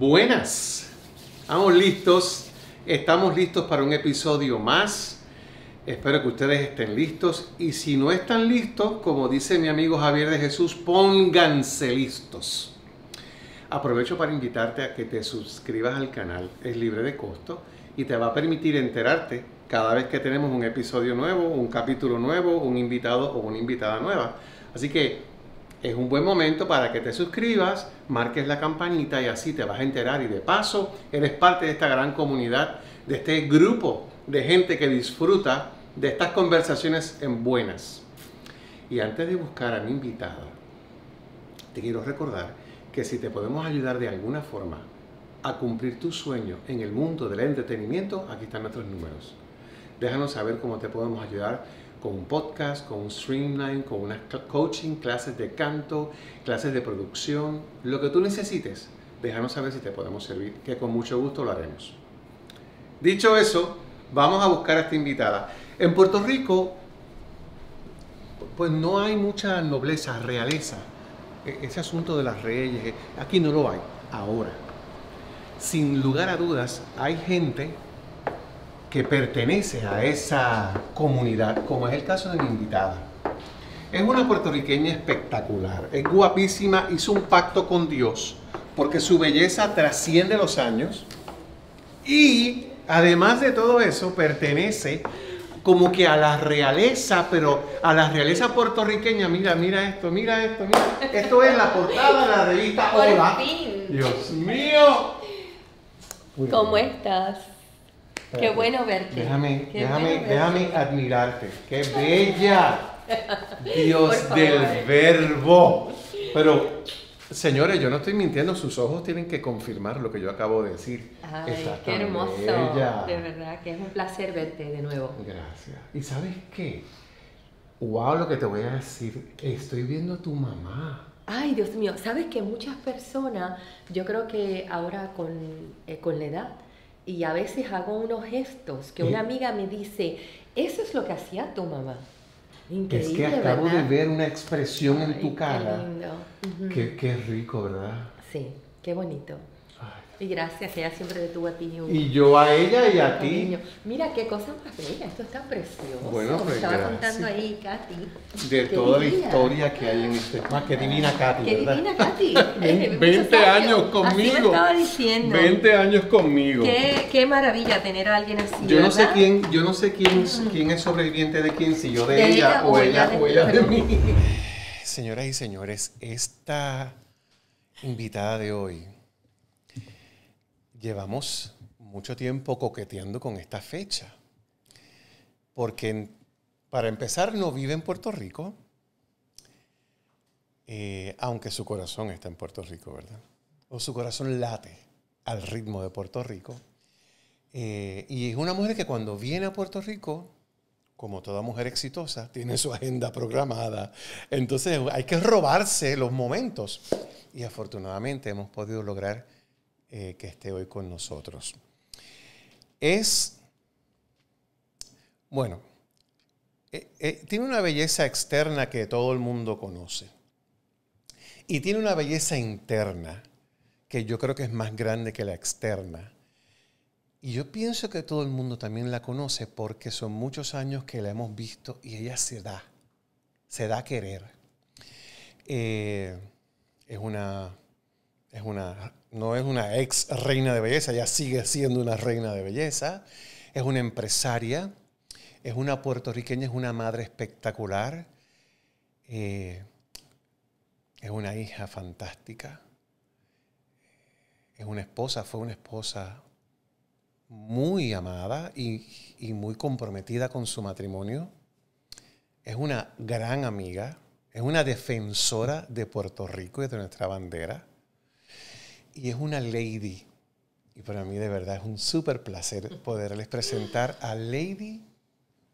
Buenas, estamos listos, estamos listos para un episodio más. Espero que ustedes estén listos y si no están listos, como dice mi amigo Javier de Jesús, pónganse listos. Aprovecho para invitarte a que te suscribas al canal, es libre de costo y te va a permitir enterarte cada vez que tenemos un episodio nuevo, un capítulo nuevo, un invitado o una invitada nueva. Así que es un buen momento para que te suscribas, marques la campanita y así te vas a enterar y de paso eres parte de esta gran comunidad, de este grupo de gente que disfruta de estas conversaciones en buenas. Y antes de buscar a mi invitada, te quiero recordar que si te podemos ayudar de alguna forma a cumplir tu sueño en el mundo del entretenimiento, aquí están nuestros números. Déjanos saber cómo te podemos ayudar con un podcast, con un streamline, con unas coaching, clases de canto, clases de producción, lo que tú necesites, déjanos saber si te podemos servir, que con mucho gusto lo haremos. Dicho eso, vamos a buscar a esta invitada. En Puerto Rico, pues no hay mucha nobleza, realeza. E-, ese asunto de las reyes, eh, aquí no lo hay, ahora. Sin lugar a dudas, hay gente que pertenece a esa comunidad, como es el caso de mi invitada. Es una puertorriqueña espectacular, es guapísima, hizo un pacto con Dios, porque su belleza trasciende los años y además de todo eso pertenece como que a la realeza, pero a la realeza puertorriqueña. Mira, mira esto, mira esto, mira. Esto es la portada de la revista Hola. Dios mío. ¿Cómo estás? Qué bueno verte. Déjame, déjame, déjame admirarte. Qué bella. Dios del verbo. Pero, señores, yo no estoy mintiendo, sus ojos tienen que confirmar lo que yo acabo de decir. Ay, qué hermoso. De verdad que es un placer verte de nuevo. Gracias. ¿Y sabes qué? Wow, lo que te voy a decir, estoy viendo a tu mamá. Ay, Dios mío, sabes que muchas personas, yo creo que ahora con, eh, con la edad, y a veces hago unos gestos que una eh. amiga me dice, eso es lo que hacía tu mamá. Increíble, es que acabo de ver una expresión en tu cara. Qué lindo. qué rico, ¿verdad? Sí, qué bonito. Y gracias, ella siempre detuvo a ti. Y yo a ella y a ti. Mira qué cosa más bella, esto está precioso. Bueno, Como pues estaba contando ahí, Katy. De toda la historia que hay en este. Más ah, qué divina Katy. Qué divina Katy. 20 años conmigo. Así me estaba diciendo. 20 años conmigo. Qué, qué, maravilla tener a alguien así. Yo no sé quién, yo no sé quién, mm. quién es sobreviviente de quién, si yo de, ella, o ella, o ella de mí. Señoras y señores, esta invitada de hoy llevamos mucho tiempo coqueteando con esta fecha. Porque, para empezar, no vive en Puerto Rico, eh, aunque su corazón está en Puerto Rico, ¿verdad? O su corazón late al ritmo de Puerto Rico. Eh, y es una mujer que cuando viene a Puerto Rico, como toda mujer exitosa, tiene su agenda programada. Entonces hay que robarse los momentos. Y afortunadamente hemos podido lograr eh, que esté hoy con nosotros. Es, bueno, eh, eh, tiene una belleza externa que todo el mundo conoce. Y tiene una belleza interna que yo creo que es más grande que la externa. Y yo pienso que todo el mundo también la conoce porque son muchos años que la hemos visto y ella se da, se da a querer. es una una, no es una ex reina de belleza, ya sigue siendo una reina de belleza, es una empresaria, es una puertorriqueña, es una madre espectacular, eh, es una hija fantástica, es una esposa, fue una esposa muy amada y muy comprometida con su matrimonio, es una gran amiga, es una defensora de Puerto Rico y de nuestra bandera y es una lady. Y para mí de verdad es un súper placer poderles presentar a Lady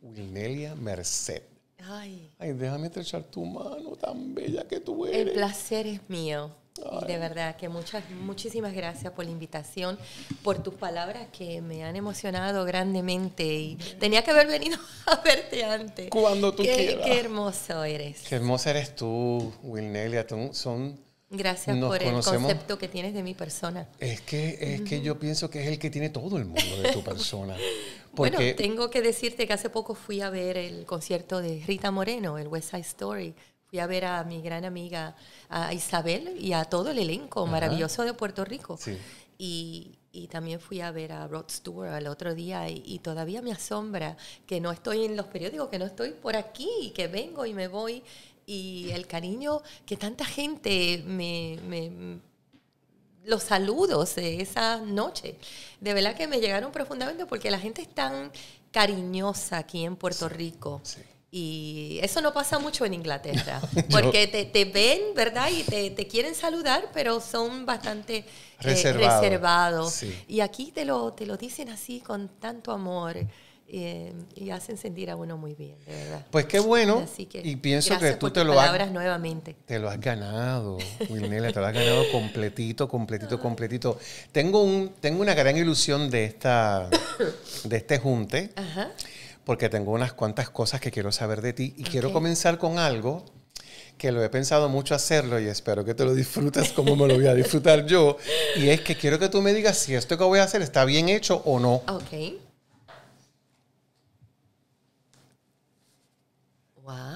Wilnelia Merced. Ay. Ay, déjame estrechar tu mano tan bella que tú eres. El placer es mío. Y de verdad que muchas, muchísimas gracias por la invitación, por tus palabras que me han emocionado grandemente y tenía que haber venido a verte antes. Cuando tú quieras. Qué hermoso eres. Qué hermosa eres tú, Wilnelia. Son Gracias por el concepto que tienes de mi persona. Es que es que yo pienso que es el que tiene todo el mundo de tu persona. Bueno, tengo que decirte que hace poco fui a ver el concierto de Rita Moreno, el West Side Story. Fui a ver a mi gran amiga a Isabel y a todo el elenco maravilloso de Puerto Rico. Y, también fui a ver a Rod Stewart el otro día y, y, todavía me asombra que no estoy en los periódicos, que no estoy por aquí, que vengo y me voy y el cariño que tanta gente me, los saludos de esa noche. De verdad que me llegaron profundamente porque la gente es tan cariñosa aquí en Puerto Rico. Y eso no pasa mucho en Inglaterra, porque te, ven, ¿verdad? Y te, quieren saludar, pero son bastante eh, reservados. Y aquí te lo, te lo dicen así, con tanto amor. Eh, y hacen sentir a uno muy bien, de verdad. Pues qué bueno. y pienso que tú te lo has. nuevamente. Te lo has ganado, Wilnela, te lo has ganado completito, completito, completito. Tengo, un, tengo una gran ilusión de, esta, de este junte, Ajá. porque tengo unas cuantas cosas que quiero saber de ti y quiero comenzar con algo que lo he pensado mucho hacerlo y espero que te lo disfrutes como me lo voy a disfrutar yo. Y es que quiero que tú me digas si esto que voy a hacer está bien hecho o no. Ok.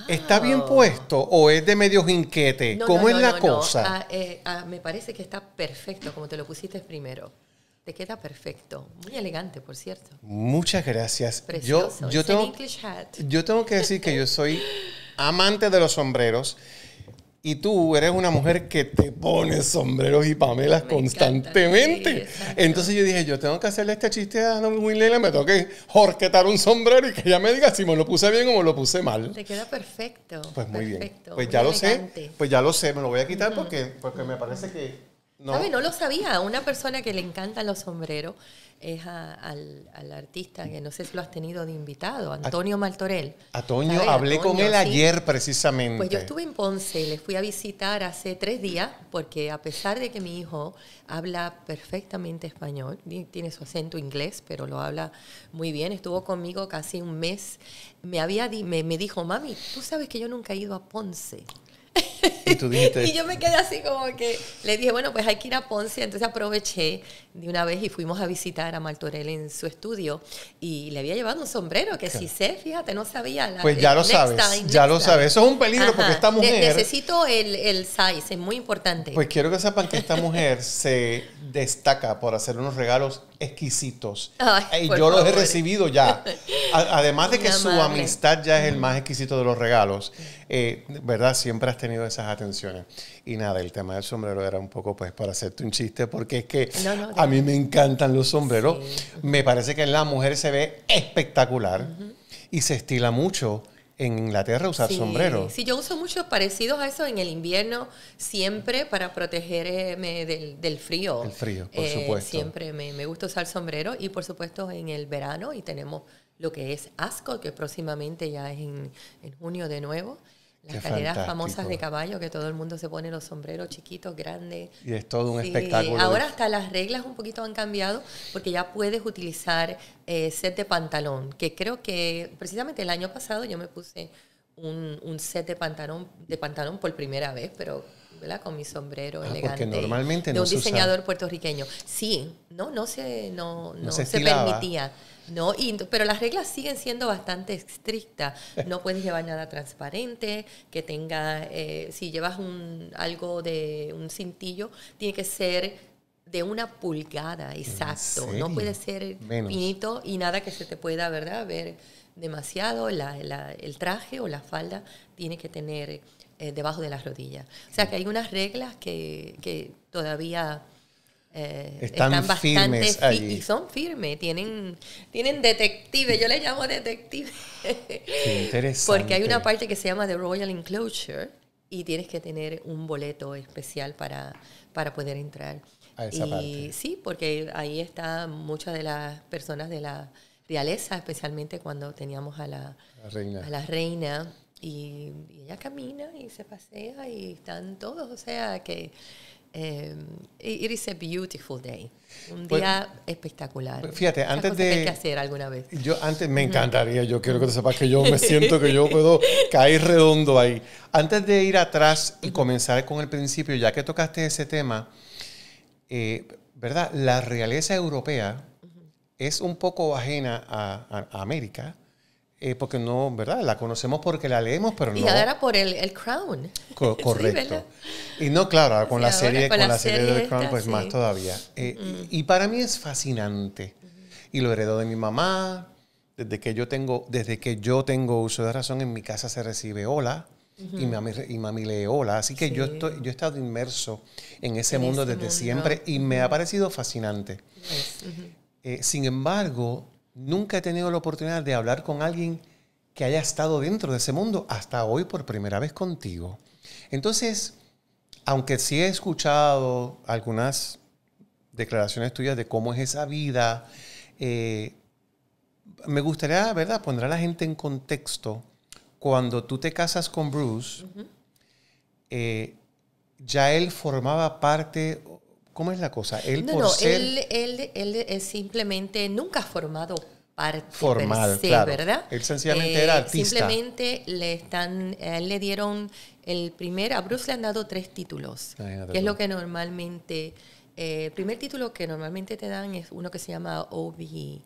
¿Está bien puesto o es de medio jinquete? ¿Cómo es la cosa? Ah, eh, ah, me parece que está perfecto, como te lo pusiste primero. Te queda perfecto. Muy elegante, por cierto. Muchas gracias. Yo, yo, tengo, yo tengo que decir que yo soy amante de los sombreros. Y tú eres una mujer que te pones sombreros y pamelas constantemente. Entonces yo dije, yo tengo que hacerle este chiste a lela me tengo que jorquetar un sombrero y que ella me diga si me lo puse bien o me lo puse mal. Te queda perfecto. Pues muy bien. Pues ya lo sé. Pues ya lo sé, me lo voy a quitar porque, porque me parece que no. No lo sabía. Una persona que le encantan los sombreros es al, artista que no sé si lo has tenido de invitado, Antonio Maltorel. Antonio, hablé con él ayer precisamente. Pues yo estuve en Ponce, le fui a visitar hace tres días, porque a pesar de que mi hijo habla perfectamente español, tiene su acento inglés, pero lo habla muy bien, estuvo conmigo casi un mes, me, había me, me dijo, mami, tú sabes que yo nunca he ido a Ponce. Y, y yo me quedé así como que le dije, bueno, pues hay que ir a Ponce. Entonces aproveché de una vez y fuimos a visitar a Martorell en su estudio y le había llevado un sombrero que si sé, fíjate, no sabía. pues ya lo sabes, ya lo sabes. Eso es un peligro porque esta mujer... necesito el, el size, es muy importante. Pues quiero que sepan que esta mujer se destaca por hacer unos regalos exquisitos. y yo los he recibido ya. Además de que su amistad ya es el mm. más exquisito de los regalos. Eh, ¿verdad? Siempre has tenido esas atenciones. Y nada, el tema del sombrero era un poco pues para hacerte un chiste, porque es que a mí me encantan los sombreros. Me parece que en la mujer se ve espectacular y se estila mucho en Inglaterra usar sí, sombreros. Sí, yo uso muchos parecidos a eso en el invierno, siempre para protegerme del, frío. El frío, por eh, supuesto. Siempre me, me, gusta usar sombrero y por supuesto en el verano y tenemos lo que es ASCO, que próximamente ya es en, en junio de nuevo las carreras famosas de caballo, que todo el mundo se pone los sombreros chiquitos, grandes. Y es todo un espectáculo. Ahora hasta las reglas un poquito han cambiado porque ya puedes utilizar eh, set de pantalón, que creo que precisamente el año pasado yo me puse un, un set de pantalón, de pantalón por primera vez, pero con mi sombrero ah, elegante de un diseñador puertorriqueño. Sí, no, no se, no, se permitía. ¿no? pero las reglas siguen siendo bastante estrictas. No puedes llevar nada transparente, que tenga, eh, si llevas un, algo de un cintillo, tiene que ser de una pulgada, exacto. No puede ser finito y nada que se te pueda, ¿verdad? Ver demasiado. el traje o la falda tiene que tener eh, debajo de las rodillas. O sea que hay unas reglas que, que todavía eh, están, firmes allí. y son firmes, tienen, tienen detectives yo les llamo detectives Porque hay una parte que se llama The Royal Enclosure y tienes que tener un boleto especial para, para poder entrar. y sí, porque ahí están muchas de las personas de la realeza, especialmente cuando teníamos a la, reina. A la reina y, y ella camina y se pasea y están todos, o sea que eh, it is a beautiful day. Un pues, día espectacular. Pues, fíjate, antes de. Que hay que hacer alguna vez. Yo antes me encantaría, yo quiero que tú sepas que yo me siento que yo puedo caer redondo ahí. Antes de ir atrás y comenzar con el principio, ya que tocaste ese tema, eh, ¿verdad? La realeza europea es un poco ajena a América porque no, ¿verdad? La conocemos porque la leemos, pero no. Y ahora por el, el Crown. correcto. y no, claro, con, la, serie, con, la, de Crown, pues más todavía. Eh, mm. y, para mí es fascinante. Y lo heredó de mi mamá. Desde que yo tengo, desde que yo tengo uso de razón, en mi casa se recibe hola. y, mami, y mami lee hola. Así que yo, estoy, yo he estado inmerso en ese mundo desde siempre y me ha parecido fascinante. Pues, eh, sin embargo, Nunca he tenido la oportunidad de hablar con alguien que haya estado dentro de ese mundo hasta hoy por primera vez contigo. Entonces, aunque sí he escuchado algunas declaraciones tuyas de cómo es esa vida, eh, me gustaría, ¿verdad?, poner a la gente en contexto. Cuando tú te casas con Bruce, eh, ya él formaba parte ¿Cómo es la cosa? Él no, no, él, él, él, simplemente nunca ha formado parte Formal, per ¿verdad? Él sencillamente era eh, artista. Simplemente le están, le dieron el primer, a Bruce le han dado tres títulos, ah, que es lo que normalmente, el eh, primer título que normalmente te dan es uno que se llama OBG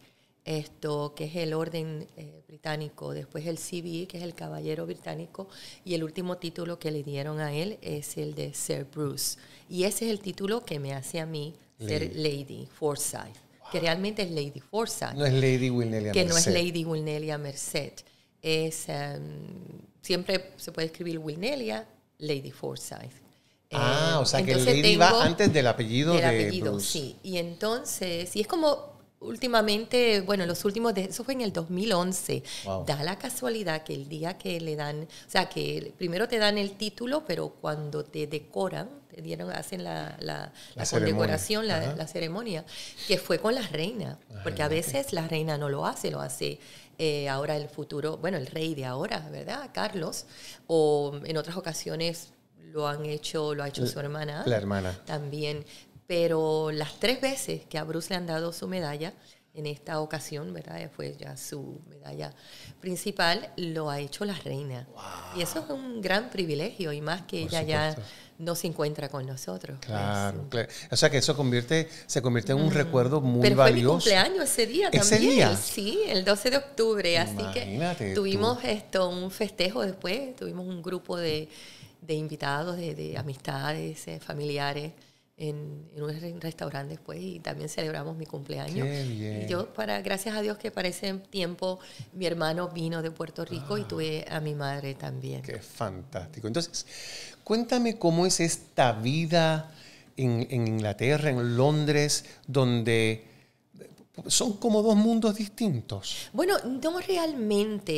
esto que es el orden eh, británico, después el CBE, que es el caballero británico, y el último título que le dieron a él es el de Sir Bruce. Y ese es el título que me hace a mí ser Lady Forsyth, que realmente es Lady Forsyth. No es Lady Wilnelia Que no es Lady Wilnelia Merced. Es, em, siempre se puede escribir Wilnelia, Lady Forsyth. Ah, o sea que Lady va antes del apellido de Bruce. Sí, y entonces, y es como últimamente, bueno, los últimos, eso fue en el 2011. Da la casualidad que el día que le dan, o sea, que primero te dan el título, pero cuando te decoran, te dieron, hacen la, la, la, condecoración, la, ceremonia, que fue con la reina, porque a veces la reina no lo hace, lo hace eh, ahora el futuro, bueno, el rey de ahora, ¿verdad? Carlos, o en otras ocasiones lo han hecho, lo ha hecho su hermana. La hermana. También. Pero las tres veces que a Bruce le han dado su medalla, en esta ocasión, ¿verdad? Eh, fue ya su medalla principal, lo ha hecho la reina. Y eso es un gran privilegio, y más que ella ya no se encuentra con nosotros. Pues. Claro, O sea que eso convierte, se convierte en un recuerdo muy valioso. Fue mi cumpleaños ese día Sí, el 12 de octubre. así que tuvimos esto, un festejo después, tuvimos un grupo de, invitados, de, amistades, eh, familiares en, un restaurante después pues, y también celebramos mi cumpleaños. Y yo, para, gracias a Dios que para ese tiempo mi hermano vino de Puerto Rico y ah. tuve a mi madre también. Qué fantástico. Entonces, cuéntame cómo es esta vida en, Inglaterra, en Londres, donde son como dos mundos distintos. Bueno, no realmente.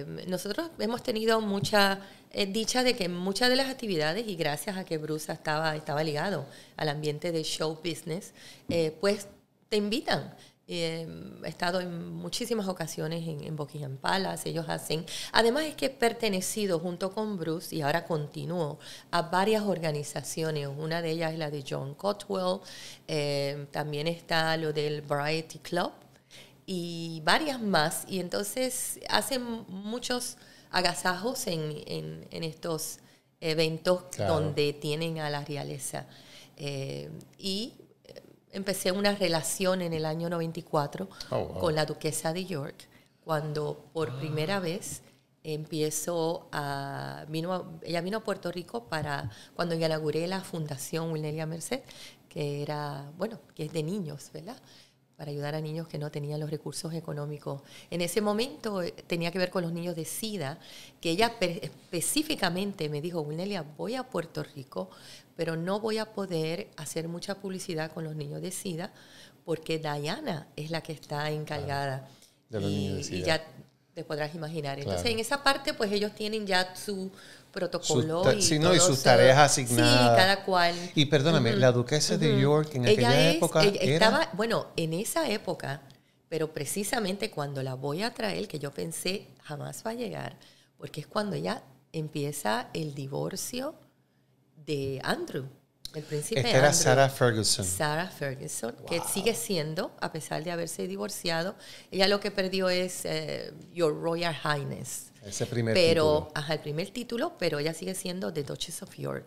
Eh, nosotros hemos tenido mucha eh, dicha de que muchas de las actividades, y gracias a que Bruce estaba, estaba ligado al ambiente de show business, eh, pues te invitan. Eh, he estado en muchísimas ocasiones en, en Palace, ellos hacen. Además es que he pertenecido junto con Bruce y ahora continúo a varias organizaciones. Una de ellas es la de John Cotwell, también está lo del Variety Club y varias más. Y entonces hacen muchos agasajos en, estos eventos donde tienen a la realeza. Eh, y empecé una relación en el año 94 con la duquesa de York, cuando por primera vez empiezo a, vino ella vino a Puerto Rico para cuando inauguré la fundación Wilneria Merced, que era, bueno, que es de niños, ¿verdad? para ayudar a niños que no tenían los recursos económicos. En ese momento eh, tenía que ver con los niños de SIDA, que ella específicamente me dijo, Winelia voy a Puerto Rico, pero no voy a poder hacer mucha publicidad con los niños de SIDA porque Diana es la que está encargada. de los niños de SIDA. y ya te podrás imaginar. Entonces, en esa parte, pues ellos tienen ya su, protocolo. y sus tareas asignadas. Sí, cada cual. Y perdóname, la duquesa de York en aquella época. estaba, bueno, en esa época, pero precisamente cuando la voy a traer, que yo pensé jamás va a llegar, porque es cuando ya empieza el divorcio de Andrew. El príncipe era Sarah Ferguson. Sarah Ferguson, que sigue siendo, a pesar de haberse divorciado, ella lo que perdió es eh, Your Royal Highness. Ese primer pero, hasta el primer título, pero ella sigue siendo The Duchess of York.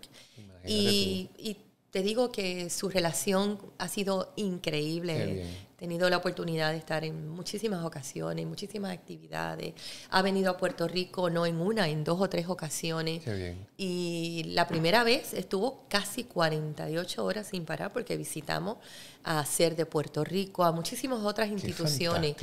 Y, te digo que su relación ha sido increíble. He tenido la oportunidad de estar en muchísimas ocasiones, muchísimas actividades. Ha venido a Puerto Rico, no en una, en dos o tres ocasiones. Y la primera vez estuvo casi 48 horas sin parar porque visitamos a ser de Puerto Rico, a muchísimas otras instituciones.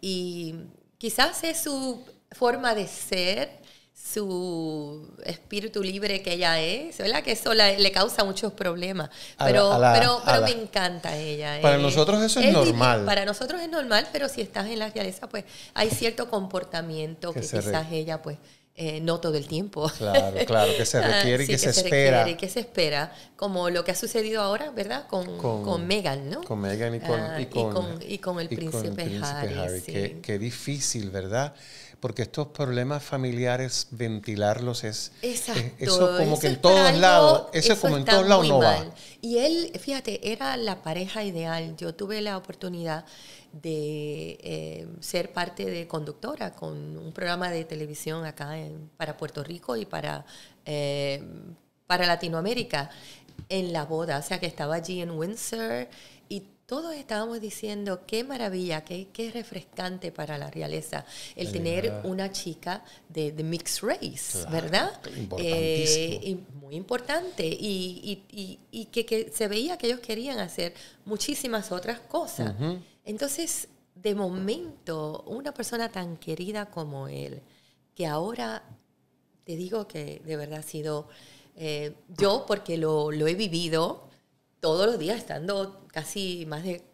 Y quizás es su forma de ser, su espíritu libre que ella es, ¿verdad? Que eso le causa muchos problemas. Pero, pero, me encanta ella. Eh. Para nosotros eso es, normal. Para nosotros es normal, pero si estás en la realeza, pues hay cierto comportamiento que, quizás ella, pues, eh, no todo el tiempo. Claro, claro, que se requiere y sí, que, se, se espera. que se espera, como lo que ha sucedido ahora, ¿verdad? Con, con, Megan, ¿no? Con Megan y con, y, ah, con y, con, el príncipe, Harry. qué difícil, ¿verdad? porque estos problemas familiares, ventilarlos es... Eh, eso como que en todos lados, eso, como en todos lados no va. Y él, fíjate, era la pareja ideal. Yo tuve la oportunidad de eh, ser parte de conductora con un programa de televisión acá para Puerto Rico y para, eh, para Latinoamérica en la boda, o sea que estaba allí en Windsor todos estábamos diciendo qué maravilla, qué, refrescante para la realeza el tener una chica de, de mixed race, ¿verdad? Eh, y muy importante. Y, que, se veía que ellos querían hacer muchísimas otras cosas. Entonces, de momento, una persona tan querida como él, que ahora te digo que de verdad ha sido eh, yo, porque lo, lo he vivido, todos los días estando casi más de,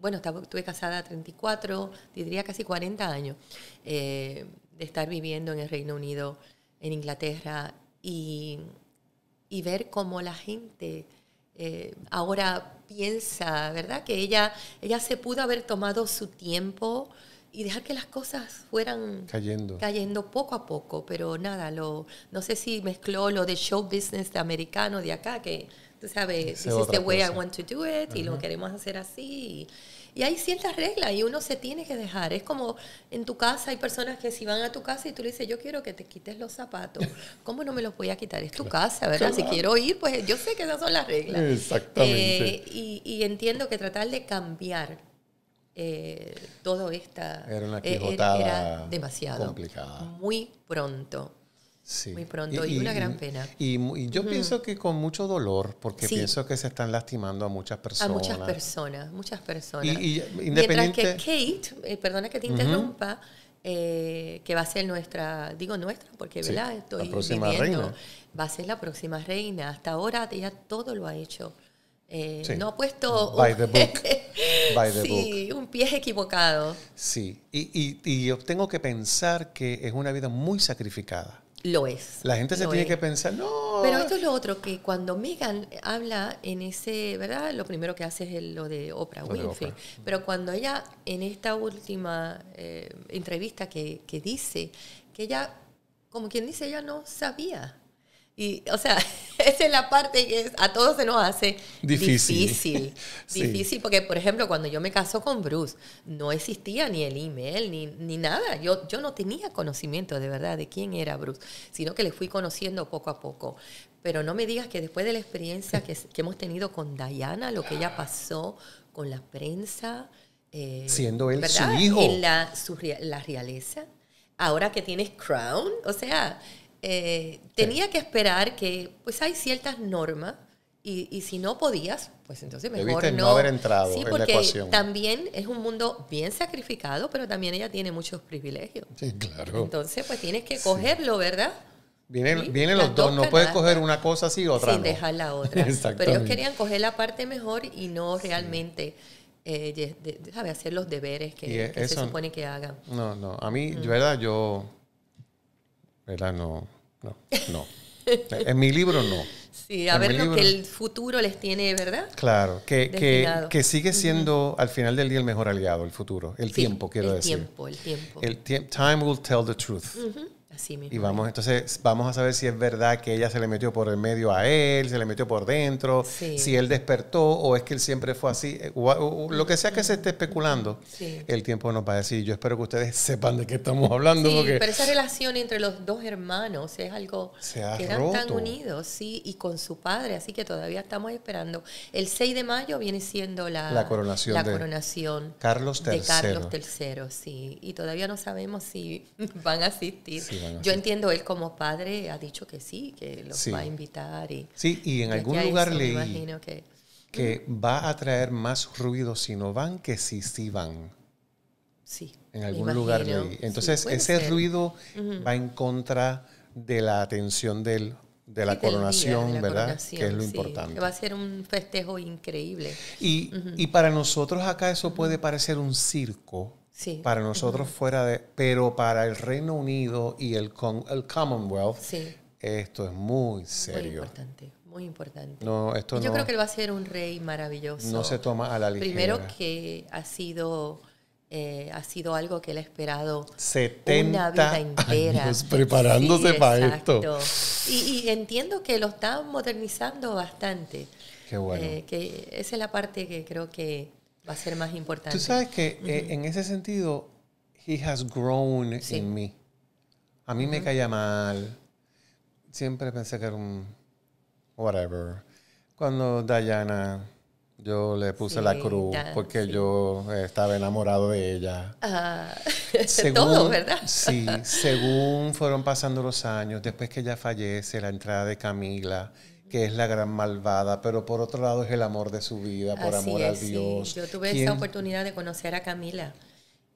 bueno, estaba, estuve casada 34, diría casi 40 años, eh, de estar viviendo en el Reino Unido, en Inglaterra, y, y ver cómo la gente eh, ahora piensa, ¿verdad? Que ella, ella se pudo haber tomado su tiempo y dejar que las cosas fueran cayendo, cayendo poco a poco, pero nada, lo, no sé si mezcló lo de show business de americano de acá, que tú sabes, si es the way I want to do it y lo queremos hacer así. Y hay ciertas reglas y uno se tiene que dejar. Es como en tu casa hay personas que si van a tu casa y tú le dices, yo quiero que te quites los zapatos, ¿cómo no me los voy a quitar? Es tu casa, ¿verdad? Si quiero ir, pues yo sé que esas son las reglas. Exactamente. Eh, y, entiendo que tratar de cambiar eh, todo esta... Era eh, demasiado. Complicada. Muy pronto muy pronto y, una gran pena. Y, yo pienso que con mucho dolor, porque pienso que se están lastimando a muchas personas. A muchas personas, muchas personas. Mientras que Kate, eh, perdona que te interrumpa, eh, que va a ser nuestra, digo nuestra, porque estoy va a ser la próxima reina. Hasta ahora ella todo lo ha hecho. Eh, no ha puesto By the book. un pie equivocado. Sí, y, y, y yo tengo que pensar que es una vida muy sacrificada. Lo es. La gente se tiene que pensar, no. Pero esto es lo otro, que cuando Megan habla en ese, ¿verdad? Lo primero que hace es lo de Oprah Winfrey. Pero cuando ella, en esta última eh, entrevista que, que dice, que ella, como quien dice, ella no sabía y, o sea, esa es la parte que a todos se nos hace difícil. Difícil, difícil porque, por ejemplo, cuando yo me casó con Bruce, no existía ni el email, ni, ni nada. Yo, yo no tenía conocimiento de verdad de quién era Bruce, sino que le fui conociendo poco a poco. Pero no me digas que después de la experiencia que, que hemos tenido con Diana, lo que ella pasó con la prensa. Eh, Siendo él su hijo. la, la realeza. Ahora que tienes Crown, o sea, eh, tenía que esperar que, pues hay ciertas normas y, si no podías, pues entonces mejor no. no haber entrado en porque la ecuación. también es un mundo bien sacrificado, pero también ella tiene muchos privilegios. Sí, claro. Entonces, pues tienes que cogerlo, ¿verdad? Vienen, los dos, no puedes coger una cosa así y otra. Sin dejar la otra. Pero ellos querían coger la parte mejor y no realmente eh, hacer los deberes que, se supone que hagan. No, no, a mí, mm. verdad, yo ¿verdad? No, no, no. en mi libro no. Sí, a ver lo que el futuro les tiene, ¿verdad? Claro, que, que, sigue siendo al final del día el mejor aliado, el futuro, el tiempo, quiero decir. El tiempo, el tiempo. time will tell the truth. Y vamos, entonces vamos a saber si es verdad que ella se le metió por el medio a él, se le metió por dentro, si él despertó o es que él siempre fue así. Eh, lo que sea que se esté especulando, el tiempo nos va a decir. Yo espero que ustedes sepan de qué estamos hablando. pero esa relación entre los dos hermanos es algo que eran tan unidos, sí, y con su padre, así que todavía estamos esperando. El 6 de mayo viene siendo la, coronación, de, Carlos III. sí, y todavía no sabemos si van a asistir. Yo entiendo, él como padre ha dicho que sí, que los va a invitar. Y, sí, y en algún lugar leí que, va a traer más ruido si no van que si sí van. Sí. En algún lugar leí. Entonces, ese ruido va en contra de la atención de la coronación, ¿verdad? que es lo importante. va a ser un festejo increíble. Y, y, para nosotros acá eso puede parecer un circo, para nosotros fuera de... Pero para el Reino Unido y el, Commonwealth, esto es muy serio. Muy importante, muy importante. Yo creo que él va a ser un rey maravilloso. No se toma a la ligera. Primero que ha sido... Eh, ha sido algo que él ha esperado 70 una vida entera. preparándose para esto. Y, entiendo que lo están modernizando bastante. Qué bueno. Eh, que esa es la parte que creo que va a ser más importante. Tú sabes que eh, en ese sentido, he has grown in me. A mí me caía mal. Siempre pensé que era un whatever. Cuando Diana, yo le puse la cruz porque yo estaba enamorado de ella. Ah, según, todo, ¿verdad? sí, según fueron pasando los años, después que ella fallece, la entrada de Camila que es la gran malvada, pero por otro lado es el amor de su vida, por amor a Dios. Yo tuve esta esa oportunidad de conocer a Camila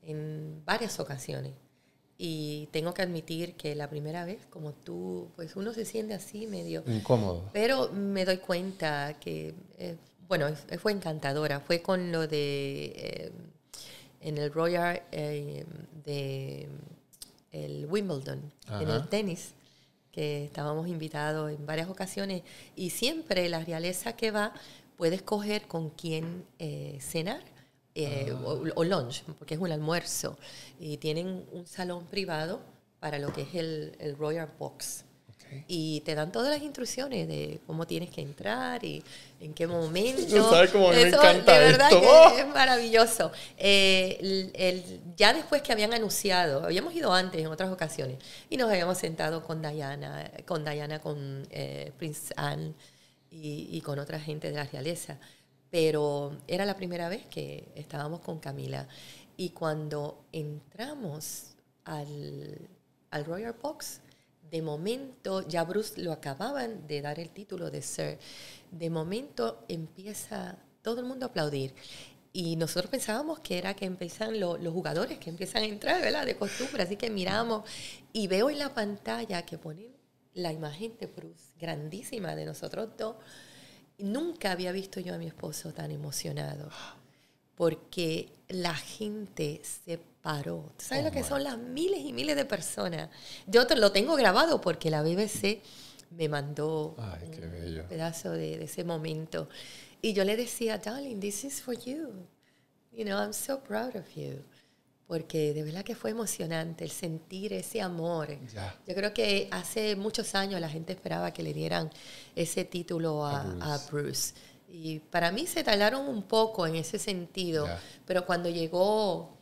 en varias ocasiones. Y tengo que admitir que la primera vez, como tú, pues uno se siente así medio... Incómodo. Pero me doy cuenta que, eh, bueno, eh, fue encantadora. Fue con lo de, eh, en el Royal de el Wimbledon, en el tenis que estábamos invitados en varias ocasiones, y siempre la realeza que va puede escoger con quién eh, cenar. Eh, ah. o, o, lunch, porque es un almuerzo. Y tienen un salón privado para lo que es el, el Royal Box. Y te dan todas las instrucciones de cómo tienes que entrar y en qué momento. No sabes cómo de verdad Que es maravilloso. Eh, ya después que habían anunciado, habíamos ido antes en otras ocasiones y nos habíamos sentado con Diana, con Diana, con eh, Prince Anne y, con otra gente de la realeza. Pero era la primera vez que estábamos con Camila. Y cuando entramos al, al Royal Box, de momento, ya Bruce lo acababan de dar el título de Sir, de momento empieza todo el mundo a aplaudir. Y nosotros pensábamos que era que empiezan los jugadores, que empiezan a entrar, ¿verdad? De costumbre. Así que miramos y veo en la pantalla que ponen la imagen de Bruce, grandísima de nosotros dos. Nunca había visto yo a mi esposo tan emocionado, porque la gente se sabes oh, lo que son las miles y miles de personas? Yo lo tengo grabado porque la BBC me mandó un pedazo de, ese momento. Y yo le decía, darling, this is for you. You know, I'm so proud of you. Porque de verdad que fue emocionante el sentir ese amor. Yo creo que hace muchos años la gente esperaba que le dieran ese título a, Bruce. Y para mí se talaron un poco en ese sentido, pero cuando llegó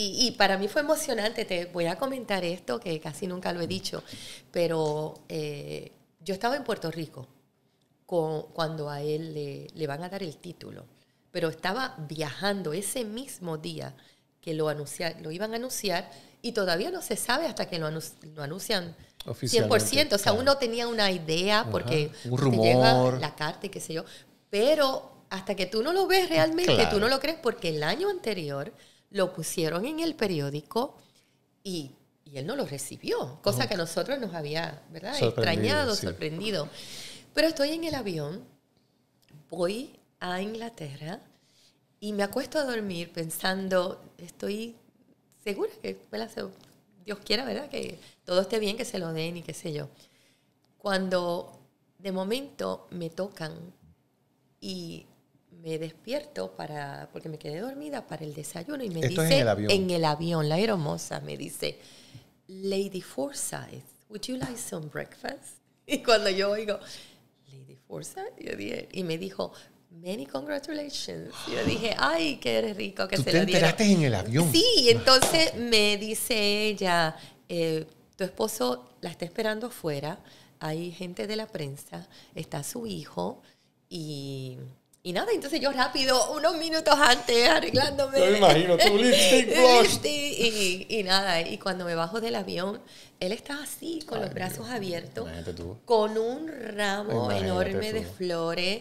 y, para mí fue emocionante, te voy a comentar esto, que casi nunca lo he dicho, pero eh, yo estaba en Puerto Rico con, cuando a él le, van a dar el título, pero estaba viajando ese mismo día que lo, lo iban a anunciar y todavía no se sabe hasta que lo, anuncian 100%. O sea, uno tenía una idea porque la carta y qué sé yo, pero hasta que tú no lo ves realmente, tú no lo crees porque el año anterior lo pusieron en el periódico y, él no lo recibió, cosa que a nosotros nos había ¿verdad? extrañado, sorprendido. Pero estoy en el avión, voy a Inglaterra y me acuesto a dormir pensando, estoy segura que Dios quiera, ¿verdad? Que todo esté bien, que se lo den y qué sé yo. Cuando de momento me tocan y me despierto para, porque me quedé dormida para el desayuno y me dice en el, avión. en el la hermosa me dice, Lady Forsyth, would you like some breakfast? Y cuando yo oigo, Lady Forsyth, yo dije, y me dijo, many congratulations. Yo dije, ay, qué rico que se te lo enteraste en el avión. Sí, entonces me dice ella, eh, tu esposo la está esperando afuera, hay gente de la prensa, está su hijo y y nada, entonces yo rápido, unos minutos antes, arreglándome. Yo me imagino, tu lipstick blush. Y, nada, y cuando me bajo del avión, él estaba así, con los brazos abiertos, con un ramo enorme de flores.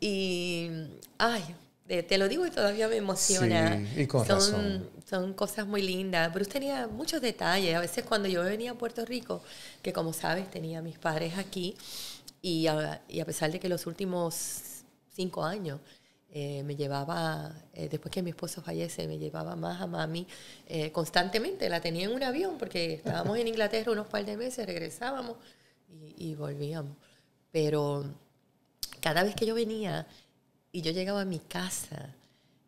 Y, ay, te, lo digo y todavía me emociona. Sí, son, son cosas muy lindas. Bruce tenía muchos detalles. A veces cuando yo venía a Puerto Rico, que como sabes tenía a mis padres aquí, y y a pesar de que los últimos cinco años. Eh, me llevaba, eh, después que mi esposo fallece, me llevaba más a mami eh, constantemente. La tenía en un avión porque estábamos en Inglaterra unos par de meses, regresábamos y, volvíamos. Pero cada vez que yo venía y yo llegaba a mi casa,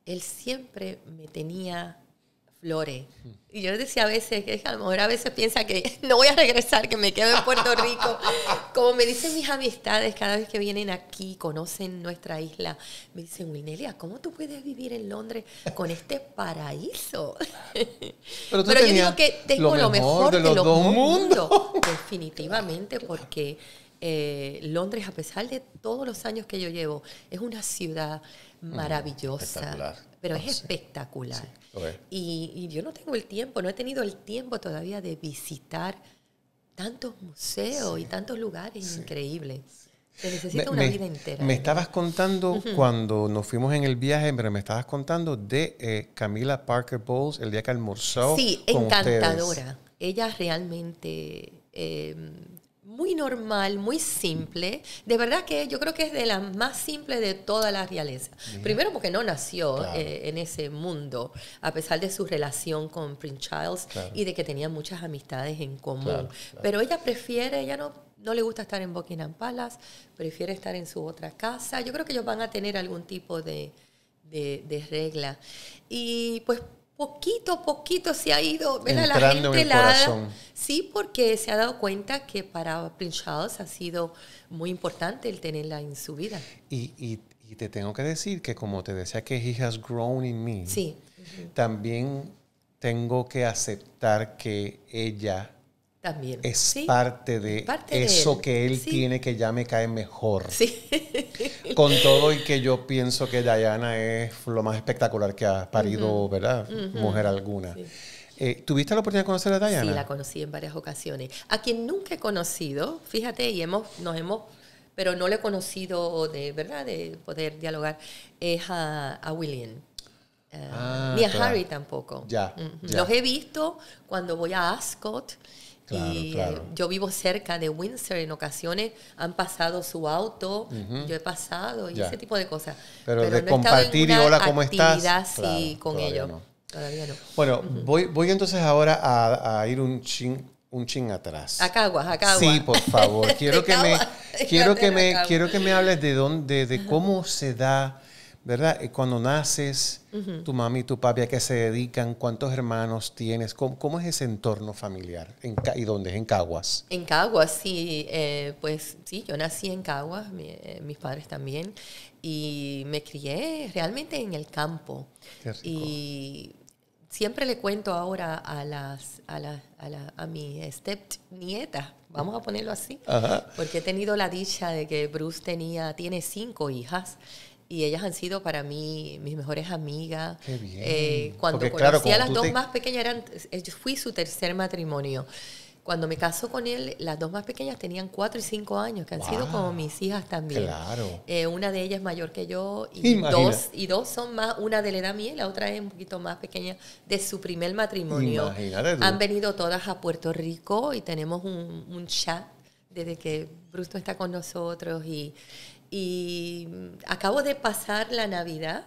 él siempre me tenía flore. Y yo les decía a veces, que a lo mejor a veces piensa que no voy a regresar, que me quedo en Puerto Rico. Como me dicen mis amistades cada vez que vienen aquí, conocen nuestra isla, me dicen, Winelia, ¿cómo tú puedes vivir en Londres con este paraíso? Pero, yo digo que tengo lo mejor, de, los Mundo. Definitivamente, porque eh, Londres, a pesar de todos los años que yo llevo, es una ciudad mm, maravillosa pero es espectacular. Y, yo no tengo el tiempo, no he tenido el tiempo todavía de visitar tantos museos y tantos lugares increíbles. Se necesita una vida entera. Me estabas contando cuando nos fuimos en el viaje, pero me estabas contando de eh, Camila Parker Bowles el día que almorzó. Sí, encantadora. Ella realmente eh, muy normal, muy simple. De verdad que yo creo que es de las más simples de todas las realeza. Primero porque no nació eh, en ese mundo, a pesar de su relación con Prince Charles y de que tenían muchas amistades en común. Pero ella prefiere, ella no, no le gusta estar en Buckingham Palace, prefiere estar en su otra casa. Yo creo que ellos van a tener algún tipo de, de regla. Y pues poquito poquito se ha ido ¿verdad? la gente en la, sí porque se ha dado cuenta que para Prince Charles ha sido muy importante el tenerla en su vida y, te tengo que decir que como te decía que he has grown in me sí. también tengo que aceptar que ella también. Es parte de eso que él tiene que ya me cae mejor. Con todo y que yo pienso que Diana es lo más espectacular que ha parido, ¿verdad? Mujer alguna. Eh, ¿Tuviste la oportunidad de conocer a Diana? Sí, la conocí en varias ocasiones. A quien nunca he conocido, fíjate, y hemos, nos hemos, pero no le he conocido de verdad, de poder dialogar, es a, William. Eh, ah, ni a Harry tampoco. Los he visto cuando voy a Ascot y eh, yo vivo cerca de Windsor, en ocasiones han pasado su auto, yo he pasado y ese tipo de cosas. Pero, de compartir y hola, ¿cómo estás? Sí, con ellos. Todavía no. Bueno, voy, voy entonces ahora a, ir un chin, un chin atrás. acá acaguas. Sí, por favor. Quiero que me, quiero que me, quiero que me hables de dónde, de cómo se da ¿verdad? Eh, cuando naces, tu mami y tu papi, ¿a qué se dedican? ¿Cuántos hermanos tienes? ¿Cómo, es ese entorno familiar? ¿En, ¿Y dónde es? ¿En Caguas? En Caguas, sí. Eh, pues sí, yo nací en Caguas, eh, mis padres también. Y me crié realmente en el campo. Y siempre le cuento ahora a las a, la, a, mi stepnieta, vamos a ponerlo así, porque he tenido la dicha de que Bruce tenía, tiene cinco hijas y ellas han sido para mí mis mejores amigas. Qué bien. Eh, cuando conocí a las dos más pequeñas, eran, eh, yo fui su tercer matrimonio. Cuando me casó con él, las dos más pequeñas tenían cuatro y cinco años, que han sido como mis hijas también. Claro. Eh, una de ellas es mayor que yo y dos, y dos son más, una de la edad mía y la otra es un poquito más pequeña de su primer matrimonio. Han venido todas a Puerto Rico y tenemos un, un chat desde que Brusto está con nosotros y y mm, acabo de pasar la Navidad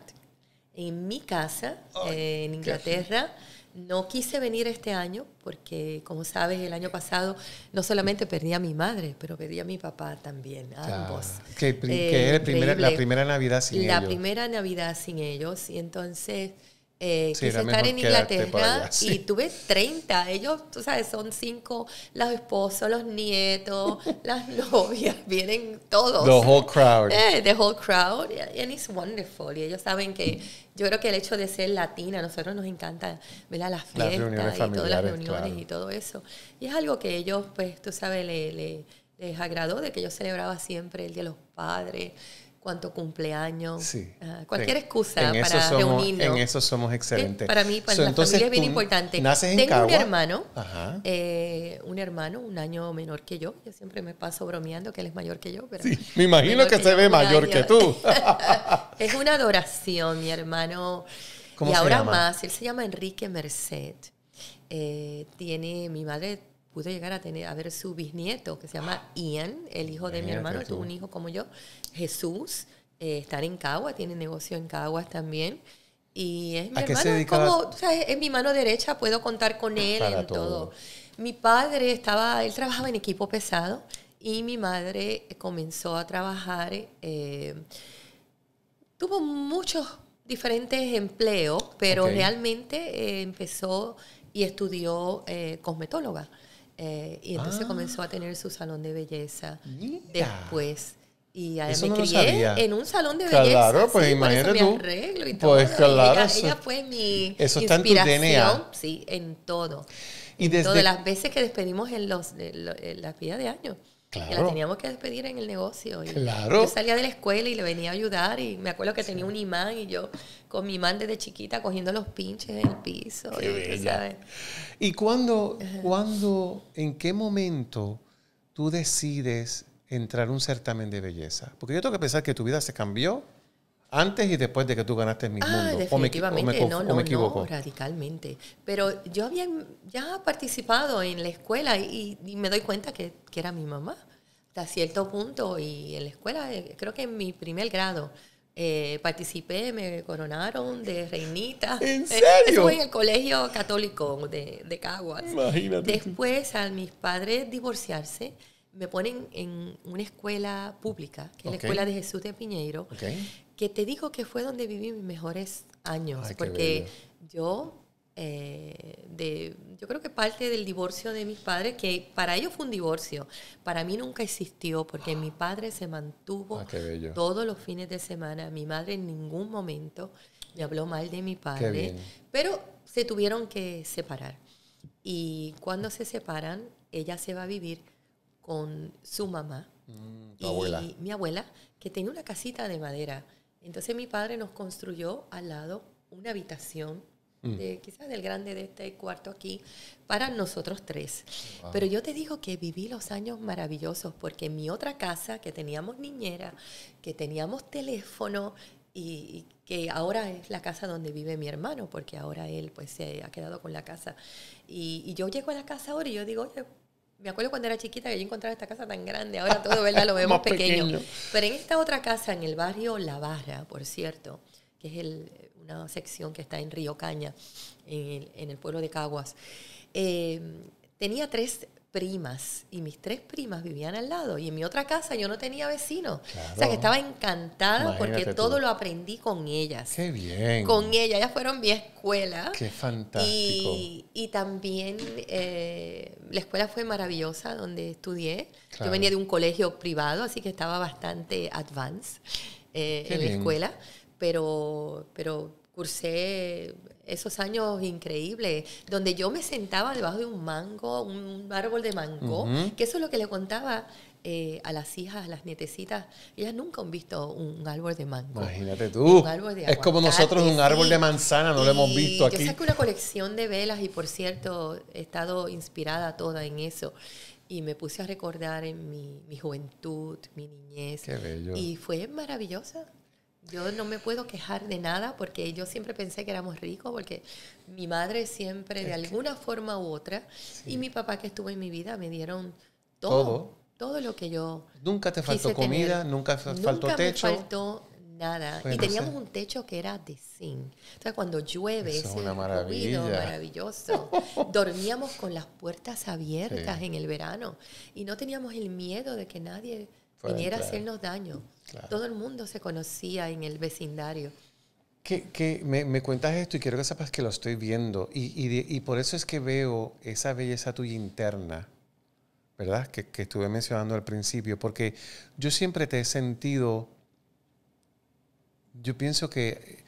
en mi casa, eh, en Inglaterra. No quise venir este año porque, como sabes, el año pasado no solamente perdí a mi madre, pero perdí a mi papá también, a ambos. Que, que eh, la primera Navidad sin ellos. La primera Navidad sin ellos. Y entonces eh, estar en Inglaterra y tuve 30. Ellos, tú sabes, son cinco, los esposos, los nietos, las novias, vienen todos. The whole crowd. Eh, the whole crowd. And it's wonderful. Y ellos saben que yo creo que el hecho de ser latina, a nosotros nos encanta ver las fiestas y todas las reuniones y todo eso. Y es algo que ellos, pues, tú sabes, le, les agradó de que yo celebraba siempre el Día de los Padres cuánto cumpleaños, ah, cualquier excusa para reunirnos. En eso somos excelentes. Para mí, para la familia es bien importante. Naces Tengo un hermano, eh, un hermano, un año menor que yo. Yo siempre me paso bromeando que él es mayor que yo. Pero me imagino que, se ve mayor que tú. es una adoración, mi hermano. ¿Cómo y ahora más, él se llama Enrique Merced. Eh, tiene, mi madre pude llegar a tener a ver su bisnieto que se llama Ian, el hijo de mi hermano, tuvo un hijo como yo, Jesús, eh, está en Cagua tiene negocio en Caguas también. Y es mi hermano, como, mi mano derecha, puedo contar con él en todo. Mi padre estaba, él trabajaba en equipo pesado y mi madre comenzó a trabajar, eh, tuvo muchos diferentes empleos, pero realmente eh, empezó y estudió cosmetóloga. Eh, y entonces ah. comenzó a tener su salón de belleza después. Y además me crié en un salón de belleza. Claro, pues imagínate tú. arreglo Pues claro. Ella, eso, fue mi está inspiración, en tu DNA. Sí, en todo. Y desde... las veces que despedimos en, los, en las vidas de años la teníamos que despedir en el negocio. claro. Yo salía de la escuela y le venía a ayudar y me acuerdo que tenía un imán y yo con mi imán desde chiquita cogiendo los pinches en el piso. y, ¿Y cuándo, cuándo, en qué momento tú decides entrar a un certamen de belleza? Porque yo tengo que pensar que tu vida se cambió antes y después de que tú ganaste mi ah, Mundo. Definitivamente, o me, no, no, me equivoco. radicalmente. Pero yo había ya participado en la escuela y, me doy cuenta que, que, era mi mamá hasta cierto punto y en la escuela, eh, creo que en mi primer grado. Eh, participé, me coronaron de reinita. ¿En eh, serio? eso fue en el colegio católico de, Caguas. Imagínate. Después, al mis padres divorciarse, me ponen en una escuela pública, que es la Escuela de Jesús de Piñeiro. Okay que te digo que fue donde viví mis mejores años, porque yo, eh, de, yo creo que parte del divorcio de mis padres, que para ellos fue un divorcio, para mí nunca existió, porque mi padre se mantuvo ah, todos los fines de semana, mi madre en ningún momento me habló mal de mi padre, pero se tuvieron que separar. Y cuando se separan, ella se va a vivir con su mamá. Mm, y mi abuela, que tenía una casita de madera entonces mi padre nos construyó al lado una habitación, mm. de, quizás del grande de este cuarto aquí, para nosotros tres. Pero yo te digo que viví los años maravillosos porque mi otra casa, que teníamos niñera, que teníamos teléfono, y, que ahora es la casa donde vive mi hermano, porque ahora él pues se ha quedado con la casa. Y, y yo llego a la casa ahora y yo digo, oye, me acuerdo cuando era chiquita que yo encontraba esta casa tan grande, ahora todo, ¿verdad? Lo vemos pequeño. Pero en esta otra casa, en el barrio La Barra, por cierto, que es el, una sección que está en Río Caña, en el, pueblo de Caguas, eh, tenía tres primas y mis tres primas vivían al lado y en mi otra casa yo no tenía vecinos. O sea que estaba encantada porque todo lo aprendí con ellas. Qué bien. Con ellas, ellas fueron mi escuela. Qué fantástico. Y, también eh, la escuela fue maravillosa donde estudié. Yo venía de un colegio privado, así que estaba bastante advanced eh, en la escuela, pero, pero cursé esos años increíbles, donde yo me sentaba debajo de un mango, un árbol de mango, que eso es lo que le contaba eh, a las hijas, a las nietecitas, ellas nunca han visto un árbol de mango. Imagínate tú. es como nosotros un árbol de manzana, no lo hemos visto aquí. Yo saqué una colección de velas y por cierto he estado inspirada toda en eso. Y me puse a recordar en mi, mi juventud, mi niñez. Qué bello. Y fue maravillosa yo no me puedo quejar de nada porque yo siempre pensé que éramos ricos porque mi madre siempre de alguna forma u otra y mi papá que estuvo en mi vida me dieron todo, todo, lo que yo nunca te faltó comida nunca faltó nunca techo faltó nada y teníamos un techo que era de zinc o sea cuando llueve es una Ruido maravilloso dormíamos con las puertas abiertas en el verano y no teníamos el miedo de que nadie viniera a hacernos daño. Todo el mundo se conocía en el vecindario. Que, me, me, cuentas esto y quiero que sepas que lo estoy viendo. Y, por eso es que veo esa belleza tuya interna, ¿verdad? Que, estuve mencionando al principio. Porque yo siempre te he sentido. Yo pienso que.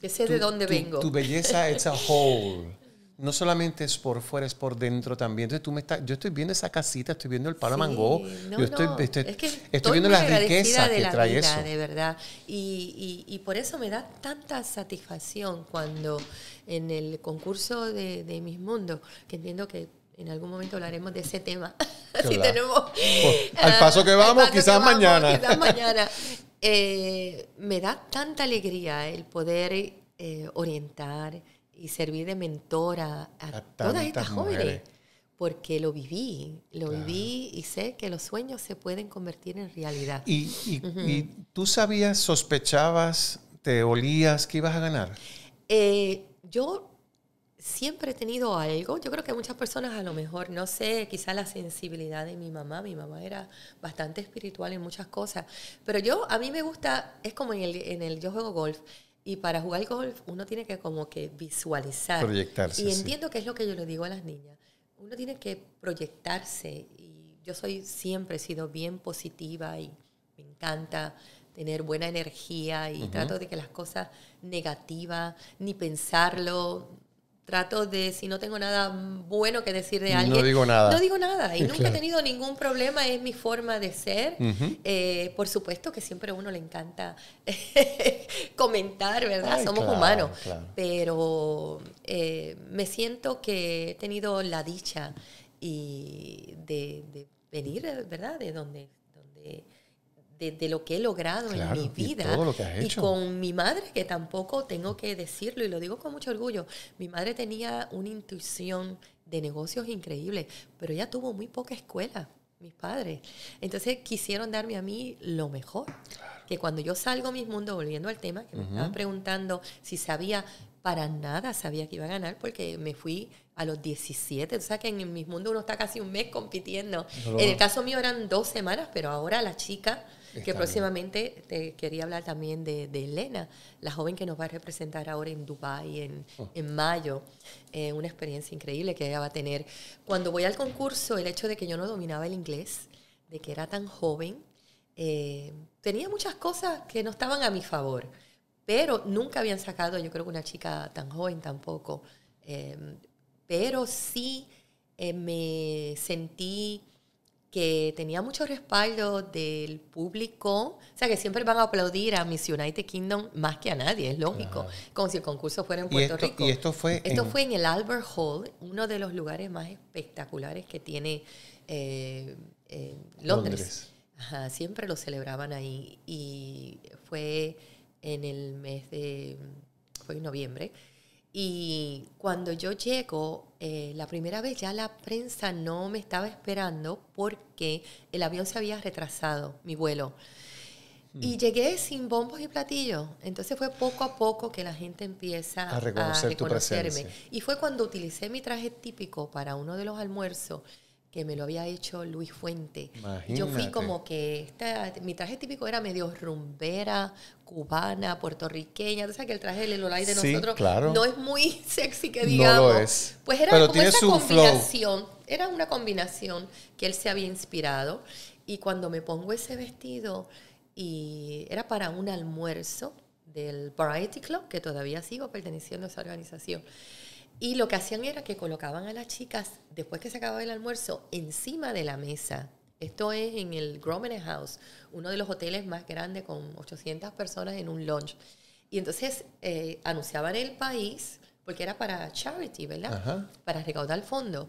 Que sé de dónde vengo. Tu belleza es a whole no solamente es por fuera, es por dentro también. Entonces tú me estás, yo estoy viendo esa casita, estoy viendo el palo mango, yo estoy, estoy, viendo la riqueza de que trae eso. De verdad. Y, y, y, por eso me da tanta satisfacción cuando en el concurso de, de Mis Mundos, que entiendo que en algún momento hablaremos de ese tema. si tenemos, al ah, paso que vamos, quizás, mañana. quizás mañana. Eh, me da tanta alegría el poder eh, orientar y serví de mentora a, todas estas jóvenes. Porque lo viví, lo viví y sé que los sueños se pueden convertir en realidad. ¿Y, tú sabías, sospechabas, te olías que ibas a ganar? Eh, yo siempre he tenido algo. Yo creo que muchas personas a lo mejor, no sé, quizás la sensibilidad de mi mamá. Mi mamá era bastante espiritual en muchas cosas. Pero yo, a mí me gusta, es como en el, en el yo juego golf. Y para jugar golf uno tiene que como que visualizar. Proyectarse. Y entiendo que es lo que yo le digo a las niñas. Uno tiene que proyectarse. Y yo soy siempre he sido bien positiva y me encanta tener buena energía y trato de que las cosas negativas, ni pensarlo, trato de, si no tengo nada bueno que decir de alguien, no digo nada. No digo nada y nunca he tenido ningún problema, es mi forma de ser. Eh, por supuesto que siempre a uno le encanta comentar, ¿verdad? Somos humanos, pero eh, me siento que he tenido la dicha y de, venir, ¿verdad? De donde... donde de, lo que he logrado en mi vida. Y, todo lo que has hecho. y, con mi madre, que tampoco tengo que decirlo, y lo digo con mucho orgullo, mi madre tenía una intuición de negocios increíble, pero ella tuvo muy poca escuela, mis padres. Entonces quisieron darme a mí lo mejor. Que cuando yo salgo a mis mundos, volviendo al tema, que me estaban preguntando si sabía, para nada sabía que iba a ganar, porque me fui a los 17. O sea que en mis Mundo uno está casi un mes compitiendo. En el caso mío eran dos semanas, pero ahora la chica que próximamente te quería hablar también de, Elena, la joven que nos va a representar ahora en Dubái en, oh. en mayo. Eh, una experiencia increíble que ella va a tener. Cuando voy al concurso, el hecho de que yo no dominaba el inglés, de que era tan joven, eh, tenía muchas cosas que no estaban a mi favor, pero nunca habían sacado, yo creo que una chica tan joven tampoco. Eh, pero sí me sentí que tenía mucho respaldo del público, o sea que siempre van a aplaudir a Miss United Kingdom más que a nadie, es lógico, como si el concurso fuera en Puerto Rico. Y esto fue esto en... fue en el Albert Hall, uno de los lugares más espectaculares que tiene eh, eh, Londres. Ajá, siempre lo celebraban ahí y fue en el mes de fue noviembre y cuando yo llego, eh, la primera vez ya la prensa no me estaba esperando porque el avión se había retrasado, mi vuelo. Mm. Y llegué sin bombos y platillos. Entonces fue poco a poco que la gente empieza a, reconocerme. Y fue cuando utilicé mi traje típico para uno de los almuerzos que me lo había hecho Luis Fuente. Yo fui como que esta, mi traje típico era medio rumbera, cubana, puertorriqueña. O sea, que el traje de Lolay de nosotros no es muy sexy que digamos. No es. Pues era como tiene combinación. Era una combinación que él se había inspirado. Y cuando me pongo ese vestido, y era para un almuerzo del Variety Club, que todavía sigo perteneciendo a esa organización. Y lo que hacían era que colocaban a las chicas, después que se acababa el almuerzo, encima de la mesa. Esto es en el Grommen House, uno de los hoteles más grandes con 800 personas en un lunch. Y entonces eh, anunciaban el país, porque era para charity, ¿verdad? Para recaudar fondo.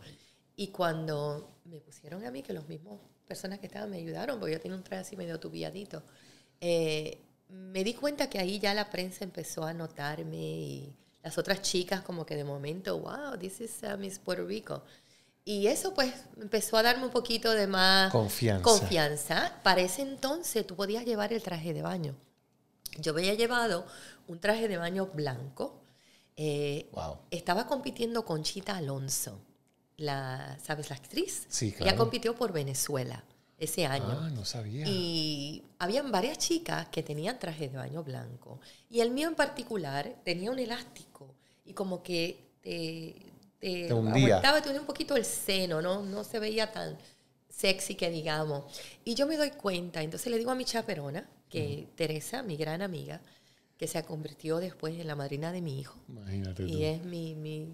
Y cuando me pusieron a mí, que los mismos personas que estaban me ayudaron, porque yo tenía un traje así medio tubiadito, eh, me di cuenta que ahí ya la prensa empezó a notarme y las otras chicas como que de momento, wow, this is mis uh, Miss Puerto Rico. Y eso pues empezó a darme un poquito de más confianza. confianza. Para ese entonces tú podías llevar el traje de baño. Yo había llevado un traje de baño blanco. Eh, estaba compitiendo con Chita Alonso, la, ¿sabes? La actriz. Sí, compitió por Venezuela ese ah, año. Ah, no sabía. Y habían varias chicas que tenían trajes de baño blanco. Y el mío en particular tenía un elástico y como que te, te, te tenía un poquito el seno, ¿no? No se veía tan sexy que digamos. Y yo me doy cuenta, entonces le digo a mi chaperona, que Teresa, mi gran amiga, que se convirtió después en la madrina de mi hijo. Imagínate. Y es mi... mi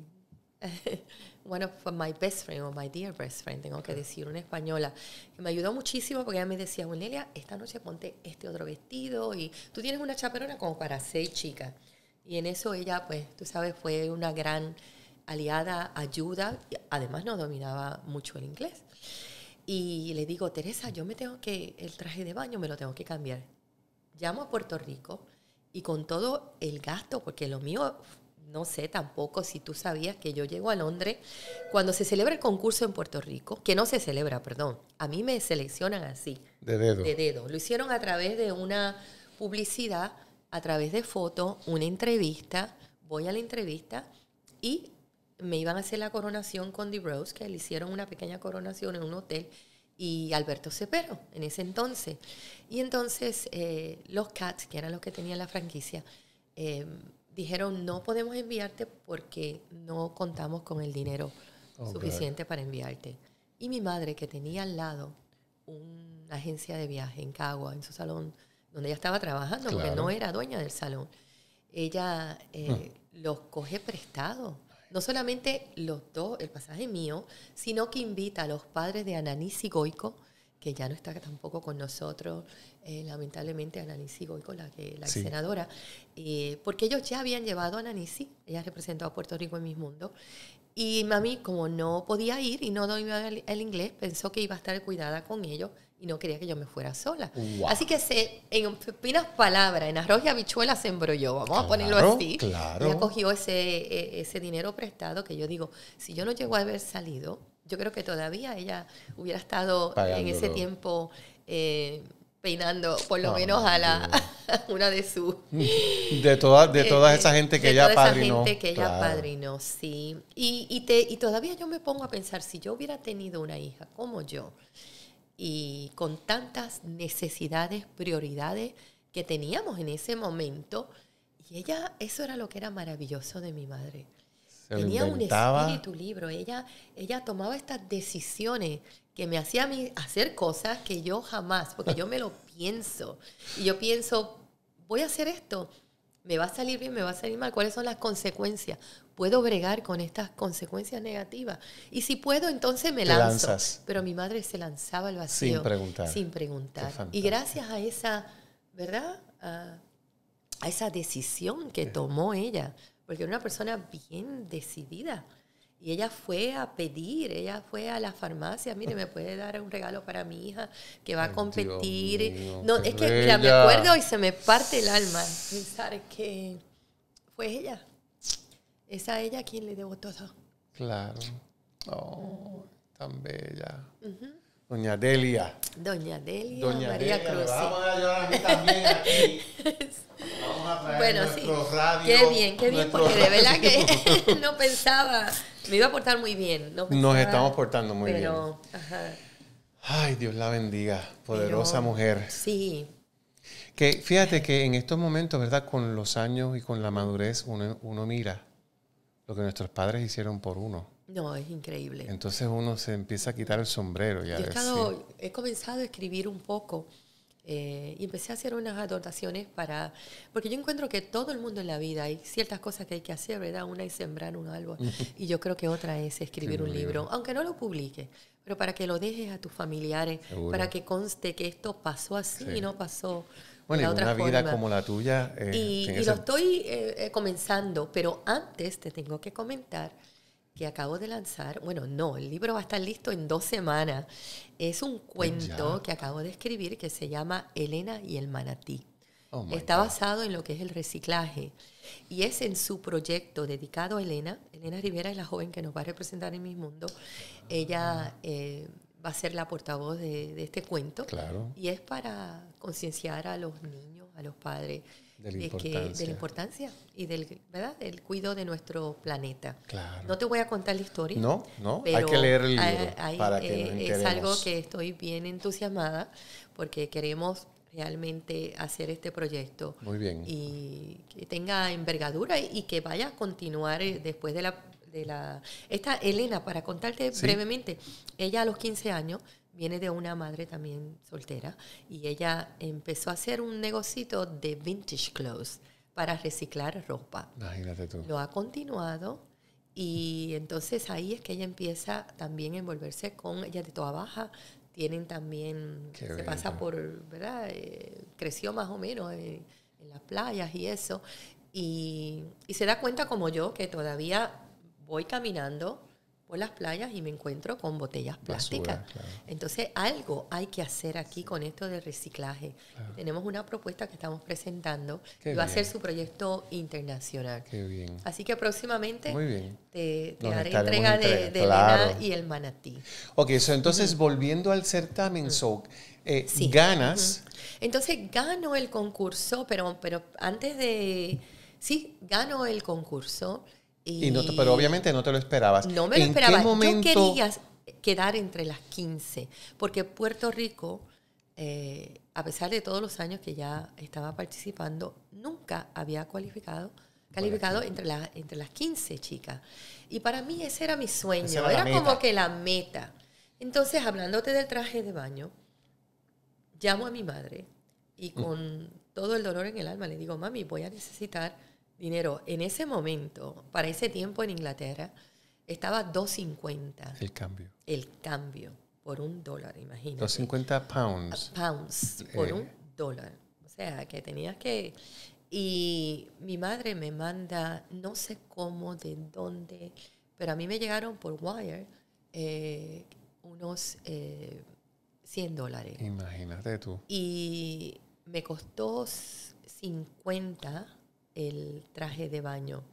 one of my best friend o my dear best friend, tengo que decir, una española, que me ayudó muchísimo porque ella me decía, Wilnelia, esta noche ponte este otro vestido y tú tienes una chaperona como para seis chicas. Y en eso ella, pues, tú sabes, fue una gran aliada, ayuda, además no dominaba mucho el inglés. Y le digo, Teresa, yo me tengo que, el traje de baño me lo tengo que cambiar. Llamo a Puerto Rico y con todo el gasto, porque lo mío no sé tampoco si tú sabías que yo llego a Londres cuando se celebra el concurso en Puerto Rico, que no se celebra, perdón, a mí me seleccionan así. De dedo. De dedo. Lo hicieron a través de una publicidad, a través de fotos, una entrevista, voy a la entrevista y me iban a hacer la coronación con The Rose, que le hicieron una pequeña coronación en un hotel, y Alberto Cepero, en ese entonces. Y entonces eh, los Cats, que eran los que tenían la franquicia, eh, dijeron no podemos enviarte porque no contamos con el dinero suficiente para enviarte. Y mi madre, que tenía al lado una agencia de viaje en Cagua, en su salón, donde ella estaba trabajando, porque no era dueña del salón, ella eh, ah. los coge prestados. No solamente los dos, el pasaje mío, sino que invita a los padres de y Goico que ya no está tampoco con nosotros, eh, lamentablemente, Ananisi la que la senadora, eh, porque ellos ya habían llevado a Ananisi, ella representó a Puerto Rico en Mis Mundos, y mami, como no podía ir y no dominaba el, inglés, pensó que iba a estar cuidada con ellos y no quería que yo me fuera sola. Así que se, en finas palabras, en arroz y habichuela se embrolló, vamos a ponerlo así. y acogió ese, e, ese dinero prestado que yo digo, si yo no llego a haber salido, yo creo que todavía ella hubiera estado en ese tiempo eh, peinando por lo ah, menos a la una de sus de toda de eh, toda esa gente que de ella toda esa gente que ella padrinó sí y, y, te, y todavía yo me pongo a pensar si yo hubiera tenido una hija como yo y con tantas necesidades prioridades que teníamos en ese momento y ella eso era lo que era maravilloso de mi madre Tenía un espíritu libro. Ella, ella tomaba estas decisiones que me hacía mí hacer cosas que yo jamás, porque yo me lo pienso. Y yo pienso, voy a hacer esto. ¿Me va a salir bien? ¿Me va a salir mal? ¿Cuáles son las consecuencias? ¿Puedo bregar con estas consecuencias negativas? Y si puedo, entonces me lanzo. Lanzas. Pero mi madre se lanzaba al vacío. Sin preguntar. Sin preguntar. Y gracias a esa, ¿verdad? a esa decisión que tomó ella porque era una persona bien decidida. Y ella fue a pedir, ella fue a la farmacia, mire, me puede dar un regalo para mi hija que va a competir. no, es que mira, me acuerdo y se me parte el alma pensar que fue ella. Es a ella quien le debo todo. Claro. Oh, tan bella. Doña Delia. Doña Delia. Doña María Cruz. Vamos a ayudar a mí también aquí. Vamos a traer bueno, nuestro radio. Qué bien, qué bien, porque de verdad que no pensaba. Me iba a portar muy bien. Nos estamos portando muy pero, bien. Ajá. Ay, Dios la bendiga. Poderosa mujer. Sí. Que fíjate que en estos momentos, ¿verdad? Con los años y con la madurez, uno mira lo que nuestros padres hicieron por uno. No, es increíble. Entonces uno se empieza a quitar el sombrero. Ya he, comenzado a escribir un poco. Eh, y empecé a hacer unas anotaciones para, porque yo encuentro que todo el mundo en la vida hay ciertas cosas que hay que hacer, ¿verdad? Una es sembrar un árbol y yo creo que otra es escribir un libro, aunque no lo publique, pero para que lo dejes a tus familiares, para que conste que esto pasó así y no pasó. Bueno, y otra una vida como la tuya. Eh, y, lo estoy eh, comenzando, pero antes te tengo que comentar que acabo de lanzar. Bueno, no, el libro va a estar listo en dos semanas. Es un cuento que acabo de escribir que se llama Elena y el manatí. Oh Está basado en lo que es el reciclaje y es en su proyecto dedicado a Elena. Elena Rivera es la joven que nos va a representar en mi Mundo. Ella eh, va a ser la portavoz de, este cuento. Y es para concienciar a los niños, a los padres, de la, importancia. y del, ¿verdad? del cuidado de nuestro planeta. No te voy a contar la historia. No, no, pero hay que leer el Es algo que estoy bien entusiasmada porque queremos realmente hacer este proyecto. Muy bien. Y que tenga envergadura y que vaya a continuar eh, después de la... De la esta Elena, para contarte brevemente, ella a los 15 años viene de una madre también soltera y ella empezó a hacer un negocito de vintage clothes para reciclar ropa. Imagínate tú. Lo ha continuado y entonces ahí es que ella empieza también a envolverse con ella de toda baja. Tienen también, se pasa por, ¿verdad? Eh, creció más o menos en, las playas y eso. Y, y se da cuenta como yo que todavía voy caminando las playas y me encuentro con botellas plásticas. Entonces, algo hay que hacer aquí con esto de reciclaje. Tenemos una propuesta que estamos presentando y va a ser su proyecto internacional. Así que próximamente te, haré entrega, de, lena y el manatí. Ok, entonces volviendo al certamen, eh, ganas. Entonces gano el concurso, pero, pero antes de... Sí, gano el concurso pero obviamente no te lo esperabas. No me lo ¿En Qué momento... quedar entre las 15, porque Puerto Rico, eh, a pesar de todos los años que ya estaba participando, nunca había cualificado calificado entre, las entre las 15 chicas. Y para mí ese era mi sueño, era, como que la meta. Entonces, hablándote del traje de baño, llamo a mi madre y mm. con todo el dolor en el alma le digo, mami, voy a necesitar dinero. En ese momento, para ese tiempo en Inglaterra, estaba 2.50. El cambio. El cambio por un dólar, imagínate. 2.50 pounds. Ah, pounds, por eh. un dólar. O sea, que tenías que... Y mi madre me manda, no sé cómo, de dónde, pero a mí me llegaron por wire eh, unos 100 eh, dólares. Imagínate tú. Y me costó 50 el traje de baño.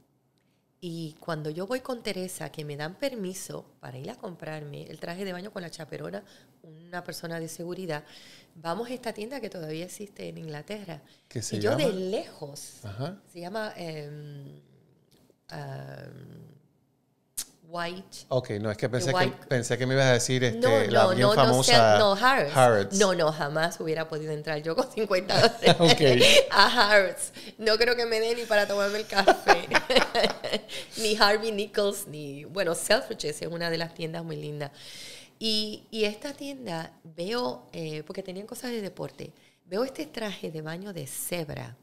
Y cuando yo voy con Teresa, que me dan permiso para ir a comprarme el traje de baño con la chaperona, una persona de seguridad, vamos a esta tienda que todavía existe en Inglaterra. que se llama? yo de lejos, se llama... White. Ok, no, es que pensé, que, pensé que me ibas a decir este, no, no, la bien no, famosa no, Harrods. No, no, jamás hubiera podido entrar yo con 50 a Harrods. No creo que me dé ni para tomarme el café. ni Harvey Nichols, ni... Bueno, Selfridges es una de las tiendas muy lindas. Y, y esta tienda veo, eh, porque tenían cosas de deporte, veo este traje de baño de cebra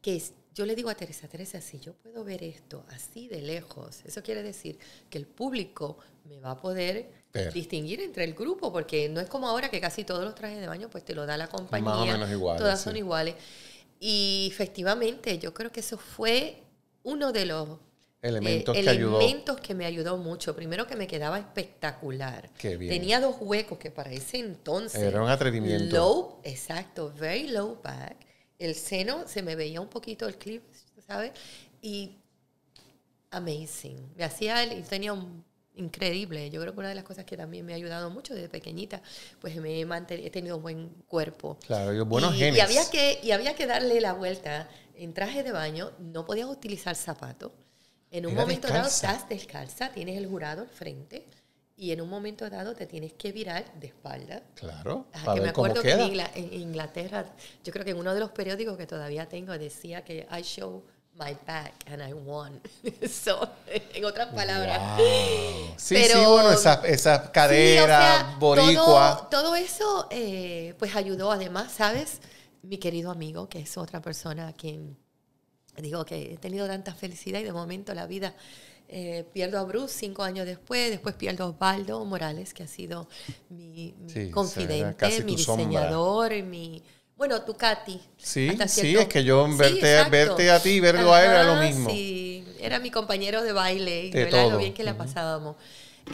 que es yo le digo a Teresa, Teresa, si yo puedo ver esto así de lejos, eso quiere decir que el público me va a poder distinguir entre el grupo, porque no es como ahora que casi todos los trajes de baño pues te lo da la compañía. Más o menos iguales. Todas son iguales. Y efectivamente, yo creo que eso fue uno de los eh, elementos, que, me ayudó mucho. Primero que me quedaba espectacular. Tenía dos huecos que para ese entonces... Era un atrevimiento. Low, exacto, very low back el seno, se me veía un poquito el clip, ¿sabes? Y amazing. Me hacía y tenía un increíble. Yo creo que una de las cosas que también me ha ayudado mucho desde pequeñita, pues me he, mantenido, he buen cuerpo. Claro, buenos y, genes. Y había, que, y había que darle la vuelta. En traje de baño no podías utilizar zapato. En un momento dado estás descalza, tienes el jurado al frente y en un momento dado te tienes que virar de espalda. Claro. Ah, que me acuerdo que en, Inglaterra, yo creo que en uno de los periódicos que todavía tengo decía que I show my back and I won. en otras palabras. Sí, sí, bueno, esas esa caderas, boricua. Todo, eso eh, pues ayudó además, ¿sabes? Mi querido amigo, que es otra persona a quien digo que he tenido tanta felicidad y de momento la vida eh, pierdo a Bruce cinco años después, después pierdo a Osvaldo Morales, que ha sido mi, confidente, mi diseñador, mi... Bueno, tu Katy. Sí, sí, es que yo verte, verte a ti y verlo a él era lo mismo. Sí, era mi compañero de baile y de lo bien que la pasábamos.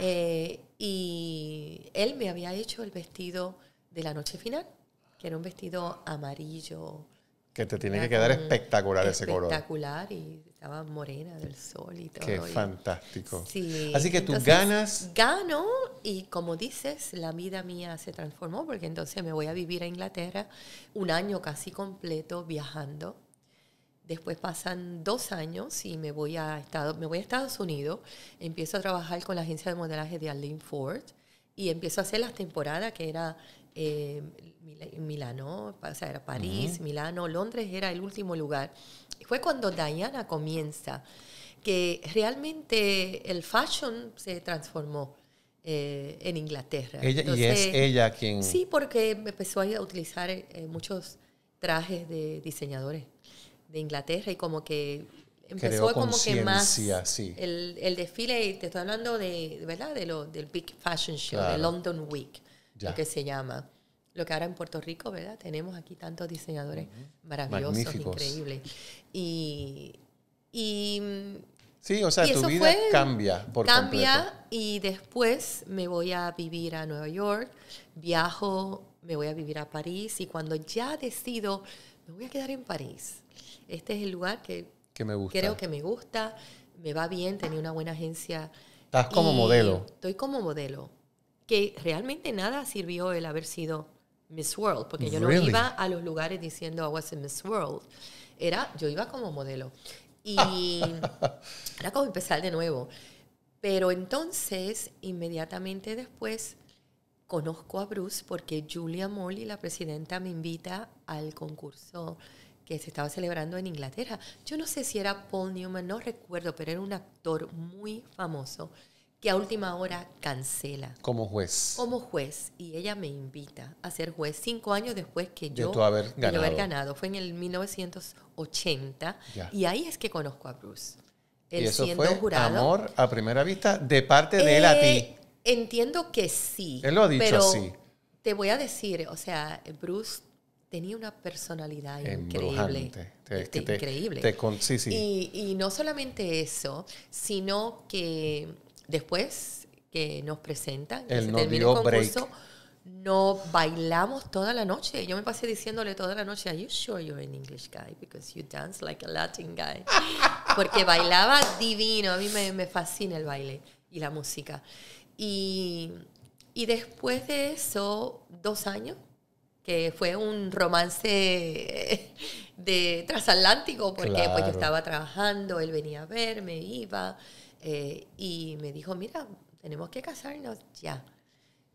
Eh, y él me había hecho el vestido de la noche final, que era un vestido amarillo. Que te tiene que quedar espectacular ese color. Espectacular y estaba morena del sol y todo. Qué fantástico. Así que tú ganas. Gano y como dices, la vida mía se transformó porque entonces me voy a vivir a Inglaterra un año casi completo viajando. Después pasan dos años y me voy a Estados, me voy a Estados Unidos. Empiezo a trabajar con la agencia de modelaje de Arlene Ford y empiezo a hacer las temporadas que era eh, Milano, o sea, era París, Milano, Londres era el último lugar. Fue cuando Diana comienza, que realmente el fashion se transformó. Eh, en Inglaterra. y es ella quien... Sí, porque empezó a utilizar eh, muchos trajes de diseñadores de Inglaterra y como que empezó como que más el, el, desfile, te estoy hablando de, ¿verdad? De lo, del Big Fashion Show, de London Week lo que se llama. Lo que ahora en Puerto Rico, ¿verdad? Tenemos aquí tantos diseñadores maravillosos, increíble increíbles. Y, y Sí, o sea, tu vida cambia por cambia y después me voy a vivir a Nueva York, viajo, me voy a vivir a París y cuando ya decido, me voy a quedar en París. Este es el lugar que, que me gusta. creo que me gusta, me va bien, tenía una buena agencia. Estás como modelo. Estoy como modelo que realmente nada sirvió el haber sido Miss World, porque yo no iba a los lugares diciendo I was in Miss World. Era, yo iba como modelo. Y era como empezar de nuevo. Pero entonces, inmediatamente después, conozco a Bruce porque Julia Molly, la presidenta, me invita al concurso que se estaba celebrando en Inglaterra. Yo no sé si era Paul Newman, no recuerdo, pero era un actor muy famoso que a última hora cancela. Como juez. Como juez. Y ella me invita a ser juez cinco años después que yo, de haber, ganado. Fue en el 1980. Y ahí es que conozco a Bruce. Él y eso fue amor a primera vista de parte de él a eh, ti. Entiendo que sí. Él lo ha dicho pero así. Te voy a decir, o sea, Bruce tenía una personalidad increíble. Este, increíble. sí, sí. y no solamente eso, sino que después que nos presentan, que se el concurso, no bailamos toda la noche. Yo me pasé diciéndole toda la noche, ¿Are you sure you're an English guy? Because you dance like a Latin guy. Porque bailaba divino, a mí me, fascina el baile y la música. Y, y después de eso, dos años, que fue un romance de transatlántico, porque pues yo estaba trabajando, él venía a verme, iba, eh, y me dijo, mira, tenemos que casarnos ya.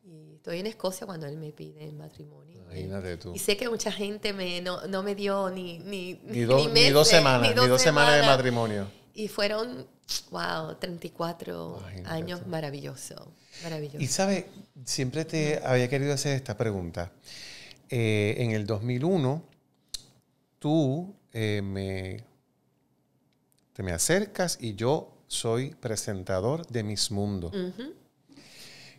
Y estoy en Escocia cuando él me pide el matrimonio. Imagínate tú. Y sé que mucha gente me, no, no me dio ni... Ni, ni, ni dos semanas, ni dos, semanas, de matrimonio. Y fueron, wow, 34 años maravilloso, maravilloso. Y sabe siempre te había querido hacer esta pregunta. Eh, en el 2001, tú eh, me, te me acercas y yo soy presentador de Miss Mundo.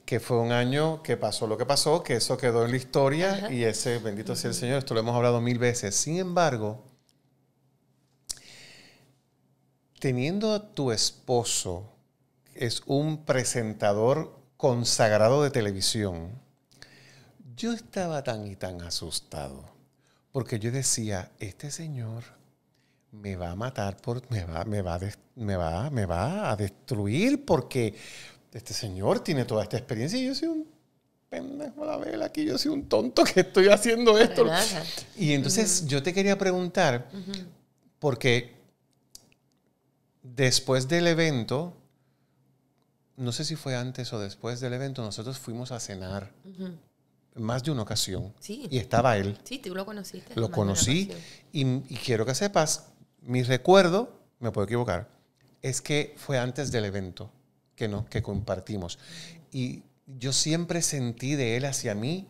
Que fue un año que pasó lo que pasó, que eso quedó en la historia y ese, bendito sea el Señor, esto lo hemos hablado mil veces. Sin embargo, teniendo a tu esposo, es un presentador consagrado de televisión, yo estaba tan y tan asustado, porque yo decía, este señor me va a matar, por, me, va, me, va, me, va, me va a destruir porque este señor tiene toda esta experiencia y yo soy un pendejo la vela aquí, yo soy un tonto que estoy haciendo esto. Y entonces yo te quería preguntar, porque después del evento, no sé si fue antes o después del evento, nosotros fuimos a cenar. Más de una ocasión. Y estaba él. Sí, tú lo conociste. Lo conocí. y quiero que sepas mi recuerdo, me puedo equivocar, es que fue antes del evento que, no, que compartimos. Y yo siempre sentí de él hacia mí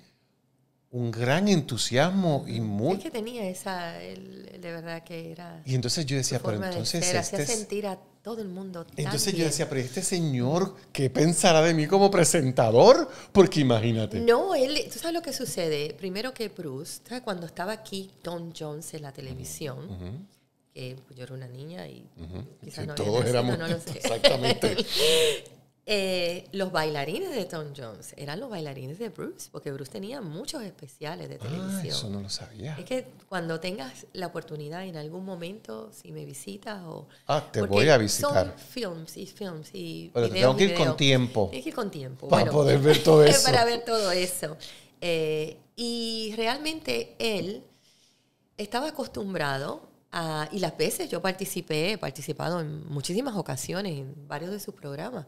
un gran entusiasmo y muy... Es que tenía esa, de verdad que era... Y entonces yo decía, pero entonces... De hacía este sentir a todo el mundo. entonces yo decía, pero este señor, ¿qué pensará de mí como presentador? Porque imagínate. No, él, tú sabes lo que sucede. Primero que Bruce, cuando estaba aquí Don Jones en la televisión, que pues, yo era una niña y quizás no todos éramos no lo sé. exactamente eh, los bailarines de Tom Jones eran los bailarines de Bruce porque Bruce tenía muchos especiales de ah, televisión ah, eso no lo sabía es que cuando tengas la oportunidad en algún momento si me visitas o ah te voy a visitar son films y films y pero videos, tengo que ir con tiempo es que ir con tiempo para poder ver todo eso para ver todo eso eh, y realmente él estaba acostumbrado Ah, y las veces yo participé, he participado en muchísimas ocasiones en varios de sus programas.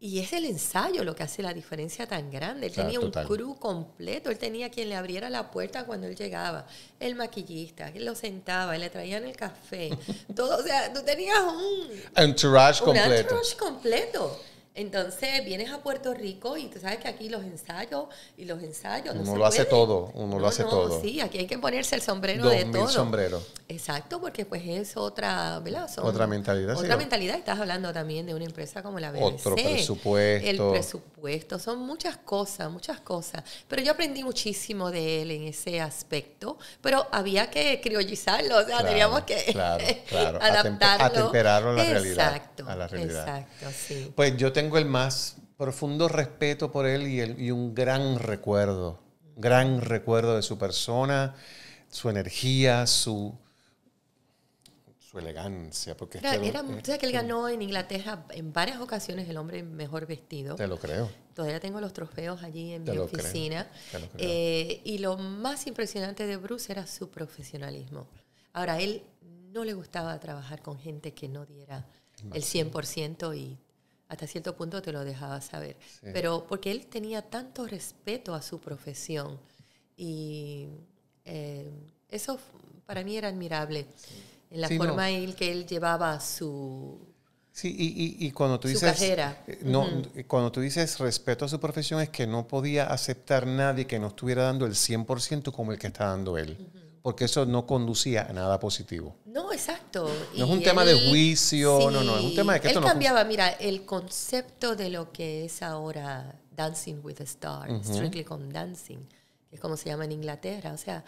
Y es el ensayo lo que hace la diferencia tan grande. Él tenía un crew completo, él tenía quien le abriera la puerta cuando él llegaba, el maquillista, que lo sentaba, le traían el café, todo, o sea, tú tenías un entourage completo. Entourage completo. Entonces vienes a Puerto Rico y tú sabes que aquí los ensayos y los ensayos. No uno lo hace todo, uno lo hace todo. Sí, aquí hay que ponerse el sombrero de mil todo. sombrero. Exacto, porque pues es otra, ¿verdad? otra mentalidad. Otra mentalidad. Estás hablando también de una empresa como la BBC. Otro presupuesto. El presupuesto. Son muchas cosas, muchas cosas. Pero yo aprendí muchísimo de él en ese aspecto, pero había que criollizarlo, o sea, teníamos que claro, claro. adaptarlo. a la realidad. Exacto. Exacto, sí. Pues yo tengo tengo el más profundo respeto por él y, un gran recuerdo, gran recuerdo de su persona, su energía, su, su elegancia. Porque era, o sea, que él ganó en Inglaterra en varias ocasiones el hombre mejor vestido. Te lo creo. Todavía tengo los trofeos allí en mi oficina. te lo creo. Eh, y lo más impresionante de Bruce era su profesionalismo. Ahora, él no le gustaba trabajar con gente que no diera el 100% y hasta cierto punto te lo dejaba saber. Pero porque él tenía tanto respeto a su profesión y eh, eso para mí era admirable, en la forma en que él llevaba su, Sí, y, cuando tú dices. Eh, cuando tú dices respeto a su profesión, es que no podía aceptar nadie que no estuviera dando el 100% como el que está dando él porque eso no conducía a nada positivo. No, exacto. No es un tema de juicio, no, no, es un tema de que... Él cambiaba, mira, el concepto de lo que es ahora Dancing with the Stars, Strictly con Dancing, que es como se llama en Inglaterra, o sea,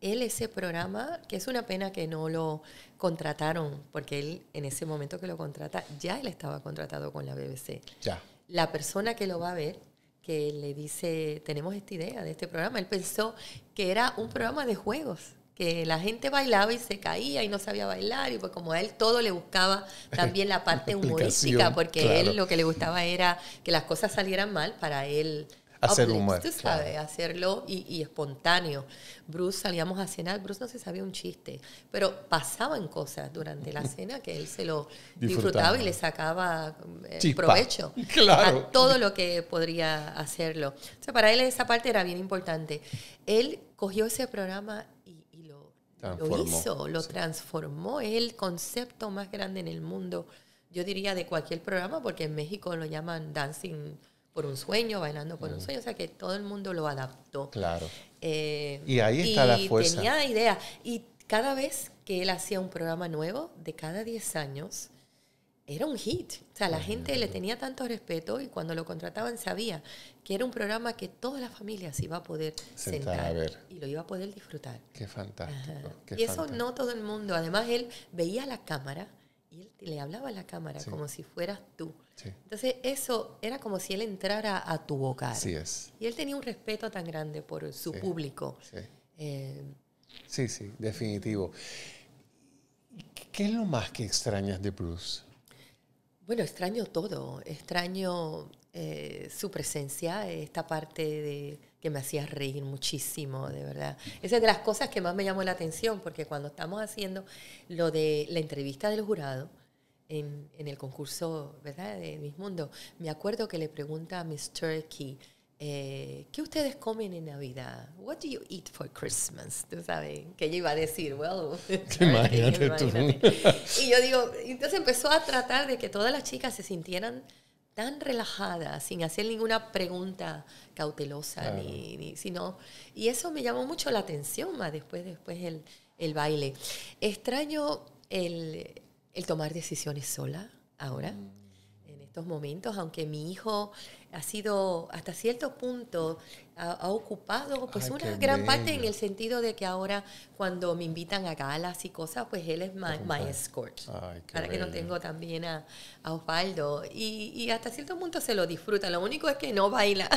él ese programa, que es una pena que no lo contrataron, porque él en ese momento que lo contrata, ya él estaba contratado con la BBC. Ya. La persona que lo va a ver, que le dice, tenemos esta idea de este programa, él pensó que era un programa de juegos la gente bailaba y se caía y no sabía bailar y pues como a él todo le buscaba también la parte humorística porque a él lo que le gustaba era que las cosas salieran mal para él hacer humor. Tú sabes, hacerlo y, espontáneo. Bruce, salíamos a cenar, Bruce no se sabía un chiste, pero pasaban cosas durante la cena que él se lo disfrutaba, y le sacaba eh, provecho claro. a todo lo que podría hacerlo. O sea, para él esa parte era bien importante. Él cogió ese programa lo hizo, lo transformó. Es el concepto más grande en el mundo, yo diría, de cualquier programa, porque en México lo llaman Dancing por un sueño, bailando por un mm. sueño, o sea que todo el mundo lo adaptó. Claro. Eh, y ahí está la fuerza. Tenía idea. Y cada vez que él hacía un programa nuevo, de cada 10 años, era un hit. O sea, la gente le tenía tanto respeto y cuando lo contrataban sabía que era un programa que todas las familias se iba a poder sentar, y lo iba a poder disfrutar. Qué fantástico. y eso no todo el mundo. Además, él veía la cámara y él le hablaba a la cámara como si fueras tú. Entonces, eso era como si él entrara a tu boca. Así es. Y él tenía un respeto tan grande por su público. Eh, sí, sí, definitivo. ¿Qué es lo más que extrañas de Bruce? Bueno, extraño todo. Extraño eh, su presencia, esta parte de, que me hacía reír muchísimo, de verdad. Esa es de las cosas que más me llamó la atención, porque cuando estamos haciendo lo de la entrevista del jurado en, el concurso, ¿verdad?, de Miss Mundo, me acuerdo que le pregunta a Miss Turkey eh, ¿qué ustedes comen en Navidad? What do you eat for Christmas? Tú sabes, que ella iba a decir, well, imagínate, tú. Y yo digo, entonces empezó a tratar de que todas las chicas se sintieran tan relajadas, sin hacer ninguna pregunta cautelosa, ni, sino, y eso me llamó mucho la atención más después, después el, el baile. Extraño el, el tomar decisiones sola ahora. Mm momentos, aunque mi hijo ha sido hasta cierto punto, ha, ocupado pues una gran parte en el sentido de que ahora cuando me invitan a galas y cosas, pues él es my, escort. para que no tengo también a, a Osvaldo. Y, hasta cierto punto se lo disfruta. Lo único es que no baila.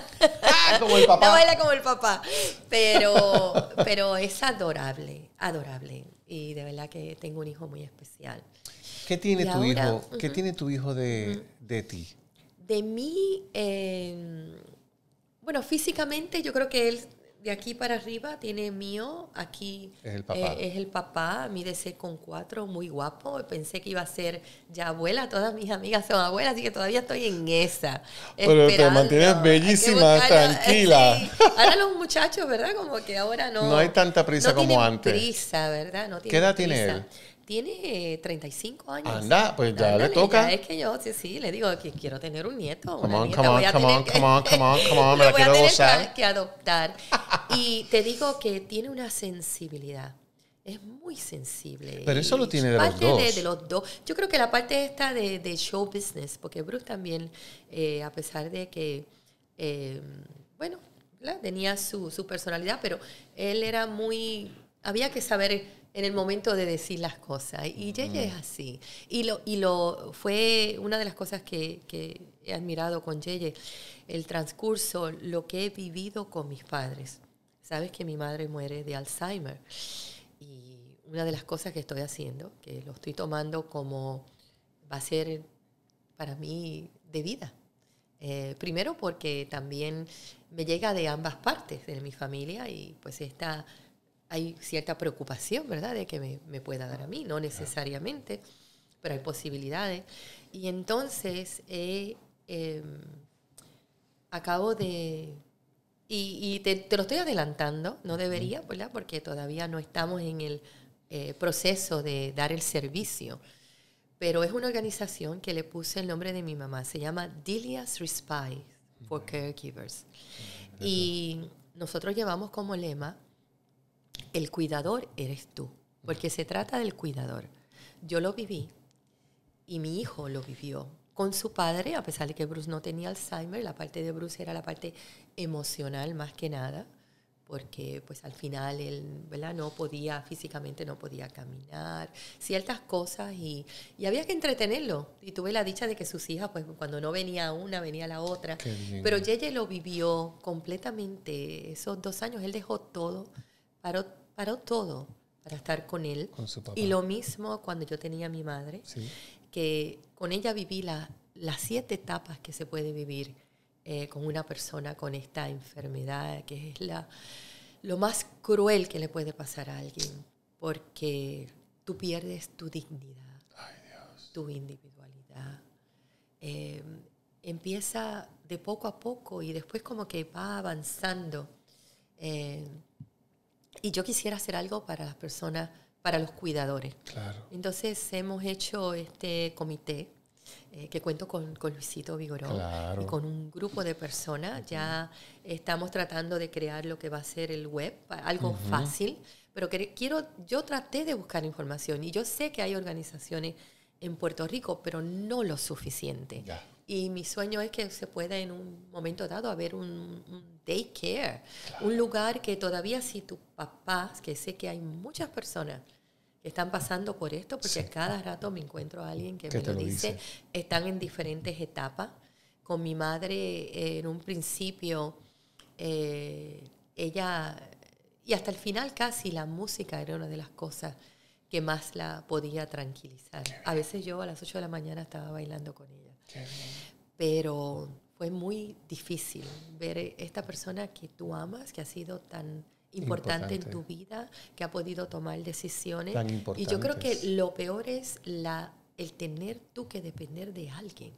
Ah, como el papá. No baila como el papá. Pero, pero es adorable, adorable. Y de verdad que tengo un hijo muy especial. ¿Qué tiene tu hijo? tiene tu hijo de, ti? De mí, em, bueno, físicamente yo creo que él de aquí para arriba tiene mío, aquí es el eh, papá, es el papá mide con cuatro, muy guapo, pensé que iba a ser ya abuela, todas mis amigas son abuelas, así que todavía estoy en esa. Pero te mantienes bellísima, tranquila. Ahora los muchachos, ¿verdad? Como que ahora no... No hay tanta prisa no como No antes. prisa, ¿verdad? No ¿Qué edad tiene él? tiene 35 eh, años. Anda, pues ya le toca. es que yo, sí, sí, le digo que quiero tener un nieto. Come on, come on, come on, come on, me la quiero gozar. que adoptar. Y te digo que tiene una sensibilidad. Es muy sensible. Pero eso lo tiene de los dos. los dos. Yo creo que la parte esta de, show business, porque Bruce también, eh, a pesar de que, eh, bueno, tenía su, su personalidad, pero él era muy, había que saber en el momento de decir las cosas. Y Yeye mm. es así. Y lo, y lo fue una de las cosas que, que he admirado con Yeye, el transcurso, lo que he vivido con mis padres. Sabes que mi madre muere de Alzheimer. Y una de las cosas que estoy haciendo, que lo estoy tomando como va a ser para mí de vida. Eh, primero porque también me llega de ambas partes, de mi familia, y pues está hay cierta preocupación, ¿verdad?, de que me, pueda dar a mí, no necesariamente, pero hay posibilidades. Y entonces eh, em, acabo de... Y, te, lo estoy adelantando, no debería, ¿verdad? Porque todavía no estamos en el eh, proceso de dar el servicio. Pero es una organización que le puse el nombre de mi mamá. Se llama Dilia's Respite for Caregivers. Y nosotros llevamos como lema el cuidador eres tú, porque se trata del cuidador. Yo lo viví y mi hijo lo vivió con su padre, a pesar de que Bruce no tenía Alzheimer, la parte de Bruce era la parte emocional más que nada, porque pues al final él ¿verdad? no podía físicamente, no podía caminar, ciertas cosas y, y, había que entretenerlo. Y tuve la dicha de que sus hijas, pues cuando no venía una, venía la otra. Pero Yeye lo vivió completamente, esos dos años, él dejó todo, para paró todo para estar con él. Y lo mismo cuando yo tenía mi madre, que con ella viví las siete etapas que se puede vivir eh, con una persona con esta enfermedad, que es la, lo más cruel que le puede pasar a alguien, porque tú pierdes tu dignidad, tu individualidad. Eh, empieza de poco a poco y después como que va avanzando. Eh, y yo quisiera hacer algo para las personas, para los cuidadores. Claro. Entonces hemos hecho este comité eh, que cuento con, con Luisito Vigorón y con un grupo de personas. Ya estamos tratando de crear lo que va a ser el web, algo fácil, pero quiero, yo traté de buscar información y yo sé que hay organizaciones en Puerto Rico, pero no lo suficiente. Y mi sueño es que se pueda en un momento dado haber un, daycare, un lugar que todavía si tus papás que sé que hay muchas personas que están pasando por esto, porque cada rato me encuentro a alguien que me lo dice, están en diferentes etapas. Con mi madre eh, en un principio, eh, ella, y hasta el final casi la música era una de las cosas que más la podía tranquilizar. A veces yo a las 8 de la mañana estaba bailando con ella. Pero fue muy difícil ver esta persona que tú amas, que ha sido tan importante, en tu vida, que ha podido tomar decisiones. y yo creo que lo peor es la, el tener tú que depender de alguien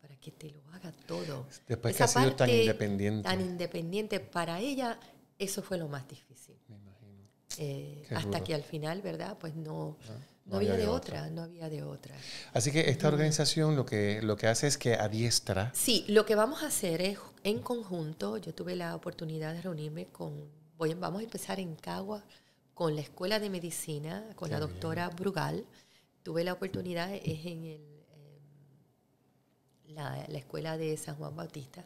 para que te lo haga todo. Después que ha sido tan independiente. Tan independiente. Para ella, eso fue lo más difícil. Me imagino. Eh, hasta que al final, ¿verdad? Pues no. No, había, de otra. no había de otra. Así que esta organización lo que, lo que hace es que adiestra. Sí, lo que vamos a hacer es en conjunto, yo tuve la oportunidad de reunirme con, vamos a empezar en Cagua con la Escuela de Medicina, con la doctora Brugal. Tuve la oportunidad, es en el, em, la, Escuela de San Juan Bautista.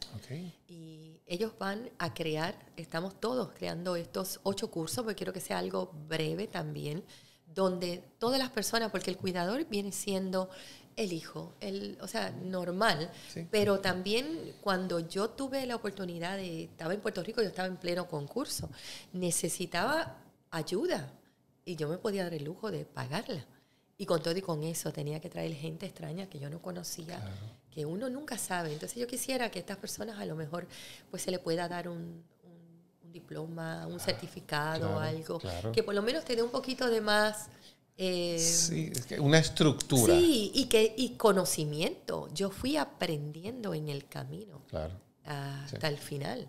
Y ellos van a crear, estamos todos creando estos ocho cursos, porque quiero que sea algo breve también donde todas las personas, porque el cuidador viene siendo el hijo, el, o sea, normal, pero también cuando yo tuve la oportunidad de, estaba en Puerto Rico, yo estaba en pleno concurso, necesitaba ayuda y yo me podía dar el lujo de pagarla. Y con todo y con eso tenía que traer gente extraña que yo no conocía, que uno nunca sabe. Entonces yo quisiera que a estas personas a lo mejor pues se le pueda dar un, diploma, un ah, certificado, algo, que por lo menos te dé un poquito de más... Eh, una estructura. Sí, y, que, y conocimiento. Yo fui aprendiendo en el camino hasta el final.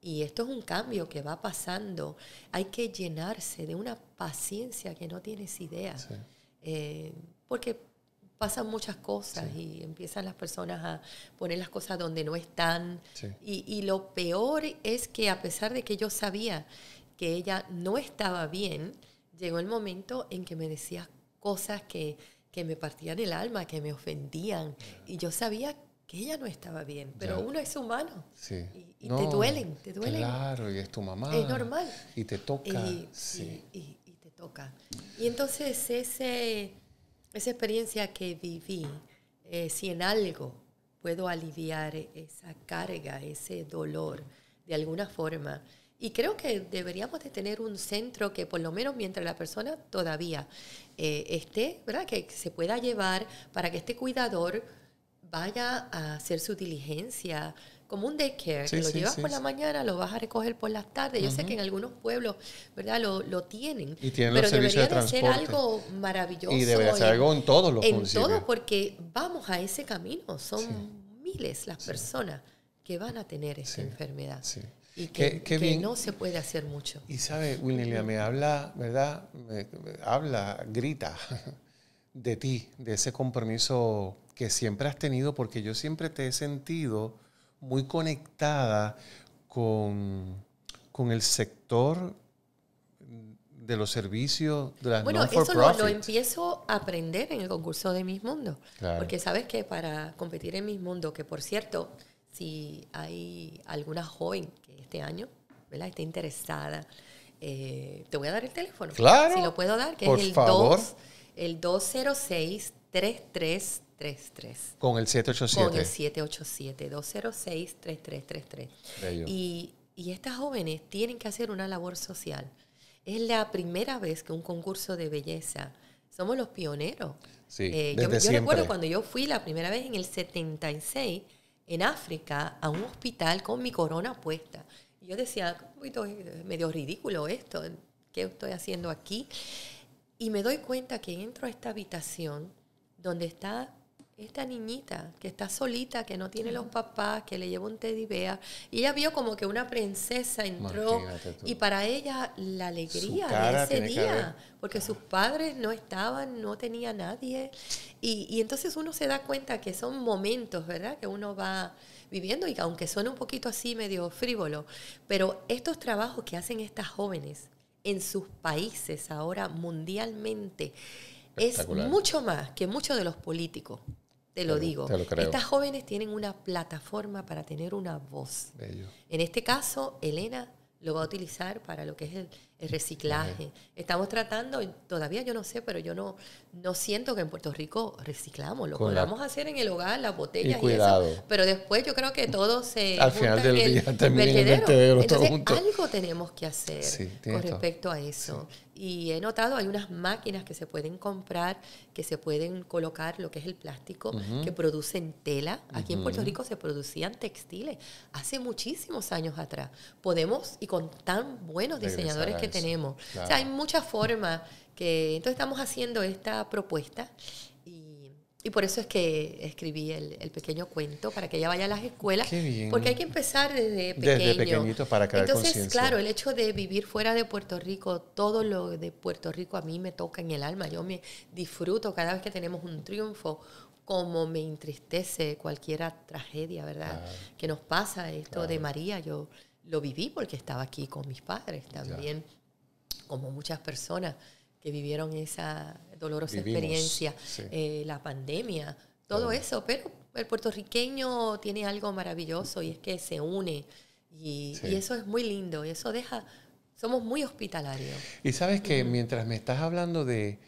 Y esto es un cambio que va pasando. Hay que llenarse de una paciencia que no tienes idea. Eh, porque pasan muchas cosas y empiezan las personas a poner las cosas donde no están. Y, lo peor es que a pesar de que yo sabía que ella no estaba bien, llegó el momento en que me decía cosas que, me partían el alma, que me ofendían. Y yo sabía que ella no estaba bien, pero uno es humano. Y, te duelen, te duelen. Claro, y es tu mamá. Es normal. Y te toca. y te toca. Y entonces ese esa experiencia que viví, eh, si en algo puedo aliviar esa carga, ese dolor, de alguna forma. Y creo que deberíamos de tener un centro que por lo menos mientras la persona todavía eh, esté, ¿verdad? Que se pueda llevar para que este cuidador vaya a hacer su diligencia, como un daycare, que lo llevas por la mañana, lo vas a recoger por las tardes. Yo sé que en algunos pueblos, ¿verdad? Lo, tienen. Y tienen pero debería de, ser algo maravilloso. Y debería ser algo en todos los En todos, porque vamos a ese camino. Son miles las personas que van a tener esta enfermedad. Y que, no se puede hacer mucho. Y sabe, me habla, ¿verdad? habla, grita de ti, de ese compromiso que siempre has tenido, porque yo siempre te he sentido muy conectada con, el sector de los servicios de las Bueno, eso lo, empiezo a aprender en el concurso de Mis Mundo. Porque sabes que para competir en Mis Mundo, que por cierto, si hay alguna joven que este año ¿verdad? esté interesada, eh, te voy a dar el teléfono. Claro. Si lo puedo dar, que es el, 2, el 206 33 33 Con el 787. Con el 787, 206-3333. Y, y estas jóvenes tienen que hacer una labor social. Es la primera vez que un concurso de belleza, somos los pioneros. Sí, eh, yo, recuerdo cuando yo fui la primera vez en el 76 en África a un hospital con mi corona puesta. Y yo decía, medio ridículo esto, ¿qué estoy haciendo aquí? Y me doy cuenta que entro a esta habitación donde está esta niñita que está solita, que no tiene los papás, que le lleva un teddy bear. Y ella vio como que una princesa entró y para ella la alegría de ese día, porque sus padres no estaban, no tenía nadie. Y, entonces uno se da cuenta que son momentos, ¿verdad? Que uno va viviendo y aunque suene un poquito así medio frívolo, pero estos trabajos que hacen estas jóvenes en sus países ahora mundialmente, es mucho más que muchos de los políticos te lo digo. Estas jóvenes tienen una plataforma para tener una voz. En este caso, Elena lo va a utilizar para lo que es el, reciclaje. Estamos tratando, todavía yo no sé, pero yo no, no siento que en Puerto Rico reciclamos, lo a hacer en el hogar, las botellas y, eso, pero después yo creo que todo se... Al final del día el, el vertedero. Entonces, algo tenemos que hacer con respecto a eso. Sí. Y he notado, hay unas máquinas que se pueden comprar, que se pueden colocar lo que es el plástico, que producen tela. Aquí en Puerto Rico se producían textiles hace muchísimos años atrás. Podemos, y con tan buenos diseñadores que tenemos. O sea, hay muchas formas que... Entonces estamos haciendo esta propuesta y por eso es que escribí el, pequeño cuento para que ella vaya a las escuelas, porque hay que empezar desde pequeño. Desde pequeñito para crear Entonces, claro, el hecho de vivir fuera de Puerto Rico, todo lo de Puerto Rico a mí me toca en el alma. Yo me disfruto cada vez que tenemos un triunfo, como me entristece cualquier tragedia, ¿verdad? Que nos pasa esto de María. Yo lo viví porque estaba aquí con mis padres también, como muchas personas que vivieron esa dolorosa experiencia, eh, la pandemia, todo eso, pero el puertorriqueño tiene algo maravilloso y es que se une y, eso es muy lindo y eso deja, somos muy hospitalarios. Y sabes que mientras me estás hablando de,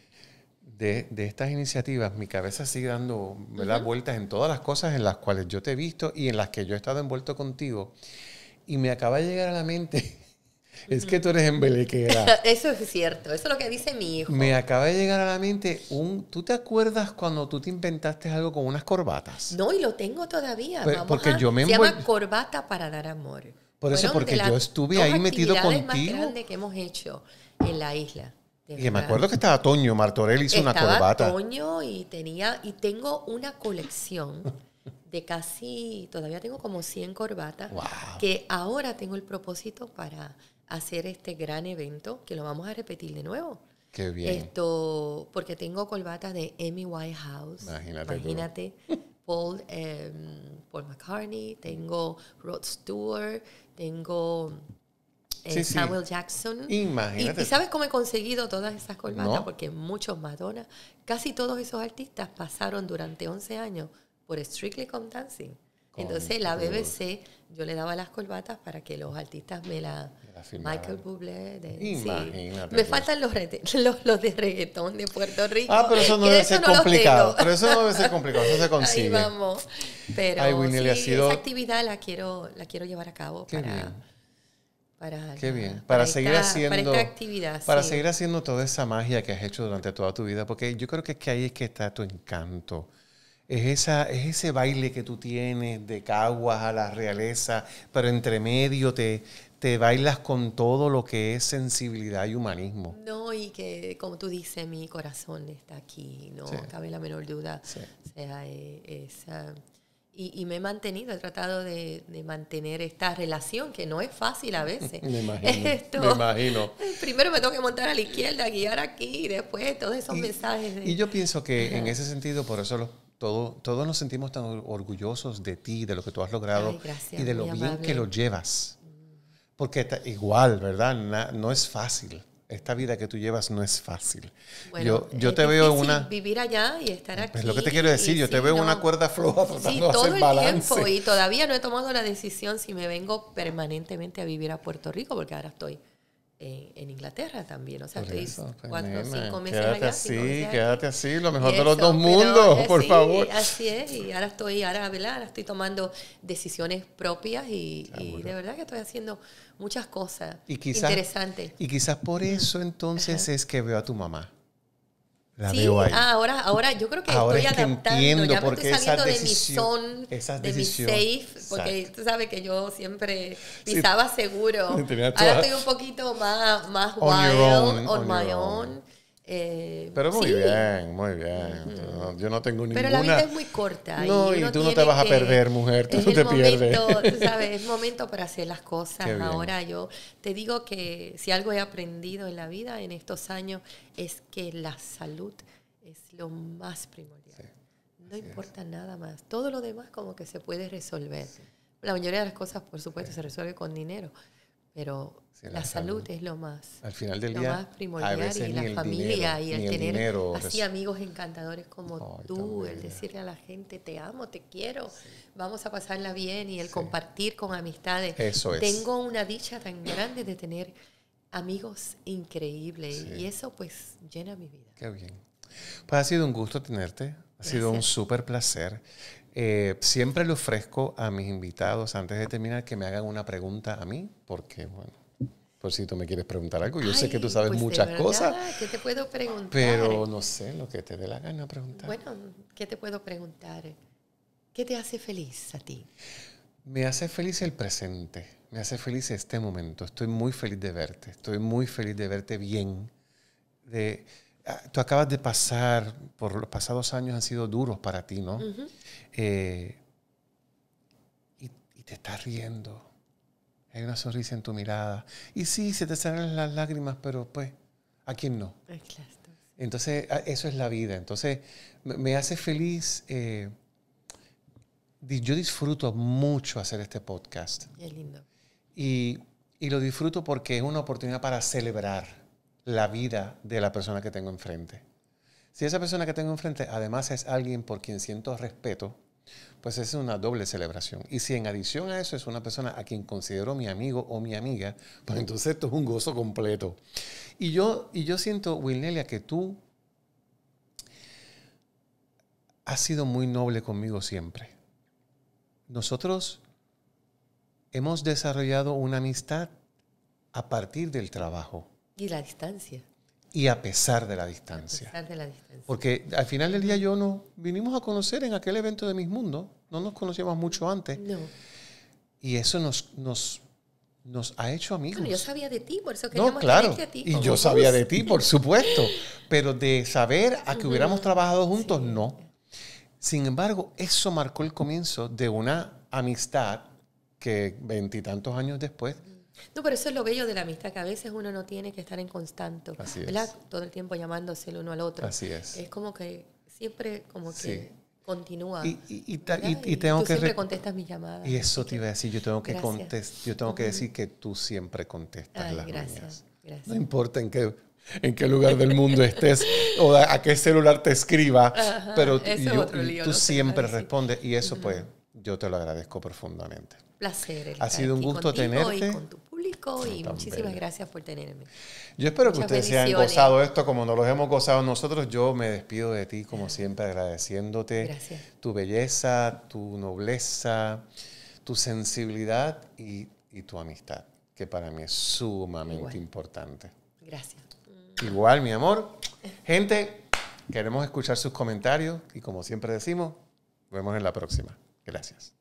estas iniciativas, mi cabeza sigue dando vueltas en todas las cosas en las cuales yo te he visto y en las que yo he estado envuelto contigo. Y me acaba de llegar a la mente es que tú eres embelequera. eso es cierto, eso es lo que dice mi hijo. Me acaba de llegar a la mente un... ¿Tú te acuerdas cuando tú te inventaste algo con unas corbatas? No, y lo tengo todavía. Pues, porque yo me se llama corbata para dar amor. Por eso, porque yo estuve ahí metido contigo. más que hemos hecho en la isla. Y me acuerdo que estaba Toño Martorell hizo una corbata. Toño y tenía y tengo una colección de casi todavía tengo como 100 corbatas que ahora tengo el propósito para hacer este gran evento, que lo vamos a repetir de nuevo. Qué bien. Esto, porque tengo colbatas de Amy Whitehouse. Imagínate. Imagínate. Paul, em, Paul McCartney, tengo Rod Stewart, tengo eh, Samuel Jackson. Imagínate. Y, sabes cómo he conseguido todas esas colbatas porque muchos Madonna, casi todos esos artistas pasaron durante 11 años por Strictly Come Dancing. Entonces la BBC yo le daba las colbatas para que los artistas me, la, Michael Bublé. De, Imagínate. Me faltan los, de reggaetón de Puerto Rico. Ah, pero eso no debe ser complicado. Pero eso no debe complicado, eso se consigue. Pero esa actividad la quiero, la quiero llevar a cabo para... Qué bien, para, seguir haciendo para, para seguir haciendo toda esa magia que has hecho durante toda tu vida, porque yo creo que que ahí es que está tu encanto. Es, esa, es ese baile que tú tienes de caguas a la realeza, pero entre medio te, te bailas con todo lo que es sensibilidad y humanismo. No, y que como tú dices, mi corazón está aquí, no cabe la menor duda. Eh, y, me he mantenido, he tratado de, mantener esta relación que no es fácil a veces. me imagino. me imagino. Primero me tengo que montar a la izquierda, guiar aquí, y después todos esos mensajes. Y yo pienso que en ese sentido, por eso todo, todos nos sentimos tan orgullosos de ti, de lo que tú has logrado y de lo bien que lo llevas. Porque está, igual, ¿verdad? no es fácil. Esta vida que tú llevas no es fácil. Bueno, yo eh, yo te veo una... Vivir allá y estar aquí. Es lo que te quiero decir, yo te veo una cuerda floja tratando sí, todo el Tiempo, y todavía no he tomado la decisión si me vengo permanentemente a vivir a Puerto Rico, porque ahora estoy en, Inglaterra también. O sea, te pues, quédate Así, quédate así, lo mejor de los dos mundos, eh, por favor. Así es, y ahora estoy, ahora, ¿verdad? estoy tomando decisiones propias y, de verdad que estoy haciendo muchas cosas interesantes. Y quizás por eso entonces es que veo a tu mamá sí, ahora, ahora yo creo que estoy adaptando, ya me estoy saliendo de mi zone, de mi safe, porque tú sabes que yo siempre pisaba seguro. Ahora estoy un poquito más, más wild, on, my own. Eh, pero muy bien, muy bien. yo no tengo ninguna... Pero la vida es muy corta. No, y, tú no te vas a perder, mujer. Tú no te pierdes. sabes, es momento para hacer las cosas. Ahora yo te digo que si algo he aprendido en la vida en estos años es que la salud es lo más primordial. no importa nada más. Todo lo demás como que se puede resolver. La mayoría de las cosas, por supuesto, se resuelve con dinero. Pero la, salud, es lo más. primordial y la familia y el, tener así amigos encantadores como tú, el decirle a la gente te amo, te quiero, vamos a pasarla bien y el compartir con amistades. Eso Tengo una dicha tan grande de tener amigos increíbles y eso pues llena mi vida. Qué bien. Pues ha sido un gusto tenerte, ha sido un súper placer. Eh, siempre le ofrezco a mis invitados, antes de terminar, que me hagan una pregunta a mí, porque bueno, si tú me quieres preguntar algo. Yo sé que tú sabes pues, muchas cosas. ¿Qué te puedo preguntar? Pero no sé lo que te dé la gana preguntar. Bueno, ¿qué te puedo preguntar? ¿Qué te hace feliz a ti? Me hace feliz el presente, me hace feliz este momento. Estoy muy feliz de verte, estoy muy feliz de verte bien. De, ah, tú acabas de pasar, por los pasados años han sido duros para ti, ¿no? Eh, y, y te estás riendo hay una sonrisa en tu mirada. Y sí, se te salen las lágrimas, pero pues, ¿a quién no? Entonces, eso es la vida. Entonces, me hace feliz. Eh, yo disfruto mucho hacer este podcast. Qué lindo. Y, y, lo disfruto porque es una oportunidad para celebrar la vida de la persona que tengo enfrente. Si esa persona que tengo enfrente además es alguien por quien siento respeto, pues es una doble celebración. Y si en adición a eso es una persona a quien considero mi amigo o mi amiga, pues entonces esto es un gozo completo. Y yo, y yo siento, Wilnelia, que tú has sido muy noble conmigo siempre. Nosotros hemos desarrollado una amistad a partir del trabajo. Y la distancia y a pesar de la distancia. A pesar de la distancia. Porque al final del día yo no... vinimos a conocer en aquel evento de Mis Mundos, no nos conocíamos mucho antes. No. Y eso nos, nos, nos ha hecho amigos. yo sabía de ti, por eso queríamos no, claro. a ti. Y yo sabía de ti, por supuesto. Pero de saber a que hubiéramos trabajado juntos, no. Sin embargo, eso marcó el comienzo de una amistad que veintitantos años después no, pero eso es lo bello de la amistad, que a veces uno no tiene que estar en constante, ¿verdad? Todo el tiempo llamándose el uno al otro. Así es. como que siempre como que continúa. Y, y, tengo siempre contestas mis llamadas. Y eso te iba a decir, yo tengo que contest yo tengo que decir que tú siempre contestas las gracias, No importa en qué en qué lugar del mundo estés o a, qué celular te escriba, pero tú siempre respondes y eso pues yo te lo agradezco profundamente. Placer. Ha sido un gusto tenerte y muchísimas gracias por tenerme. Yo espero que ustedes se hayan gozado esto como nos los hemos gozado nosotros. Yo me despido de ti como siempre agradeciéndote tu belleza, tu nobleza, tu sensibilidad y, y, tu amistad, que para mí es sumamente importante. Gracias. Igual, mi amor. Gente, queremos escuchar sus comentarios y como siempre decimos, nos vemos en la próxima. Gracias.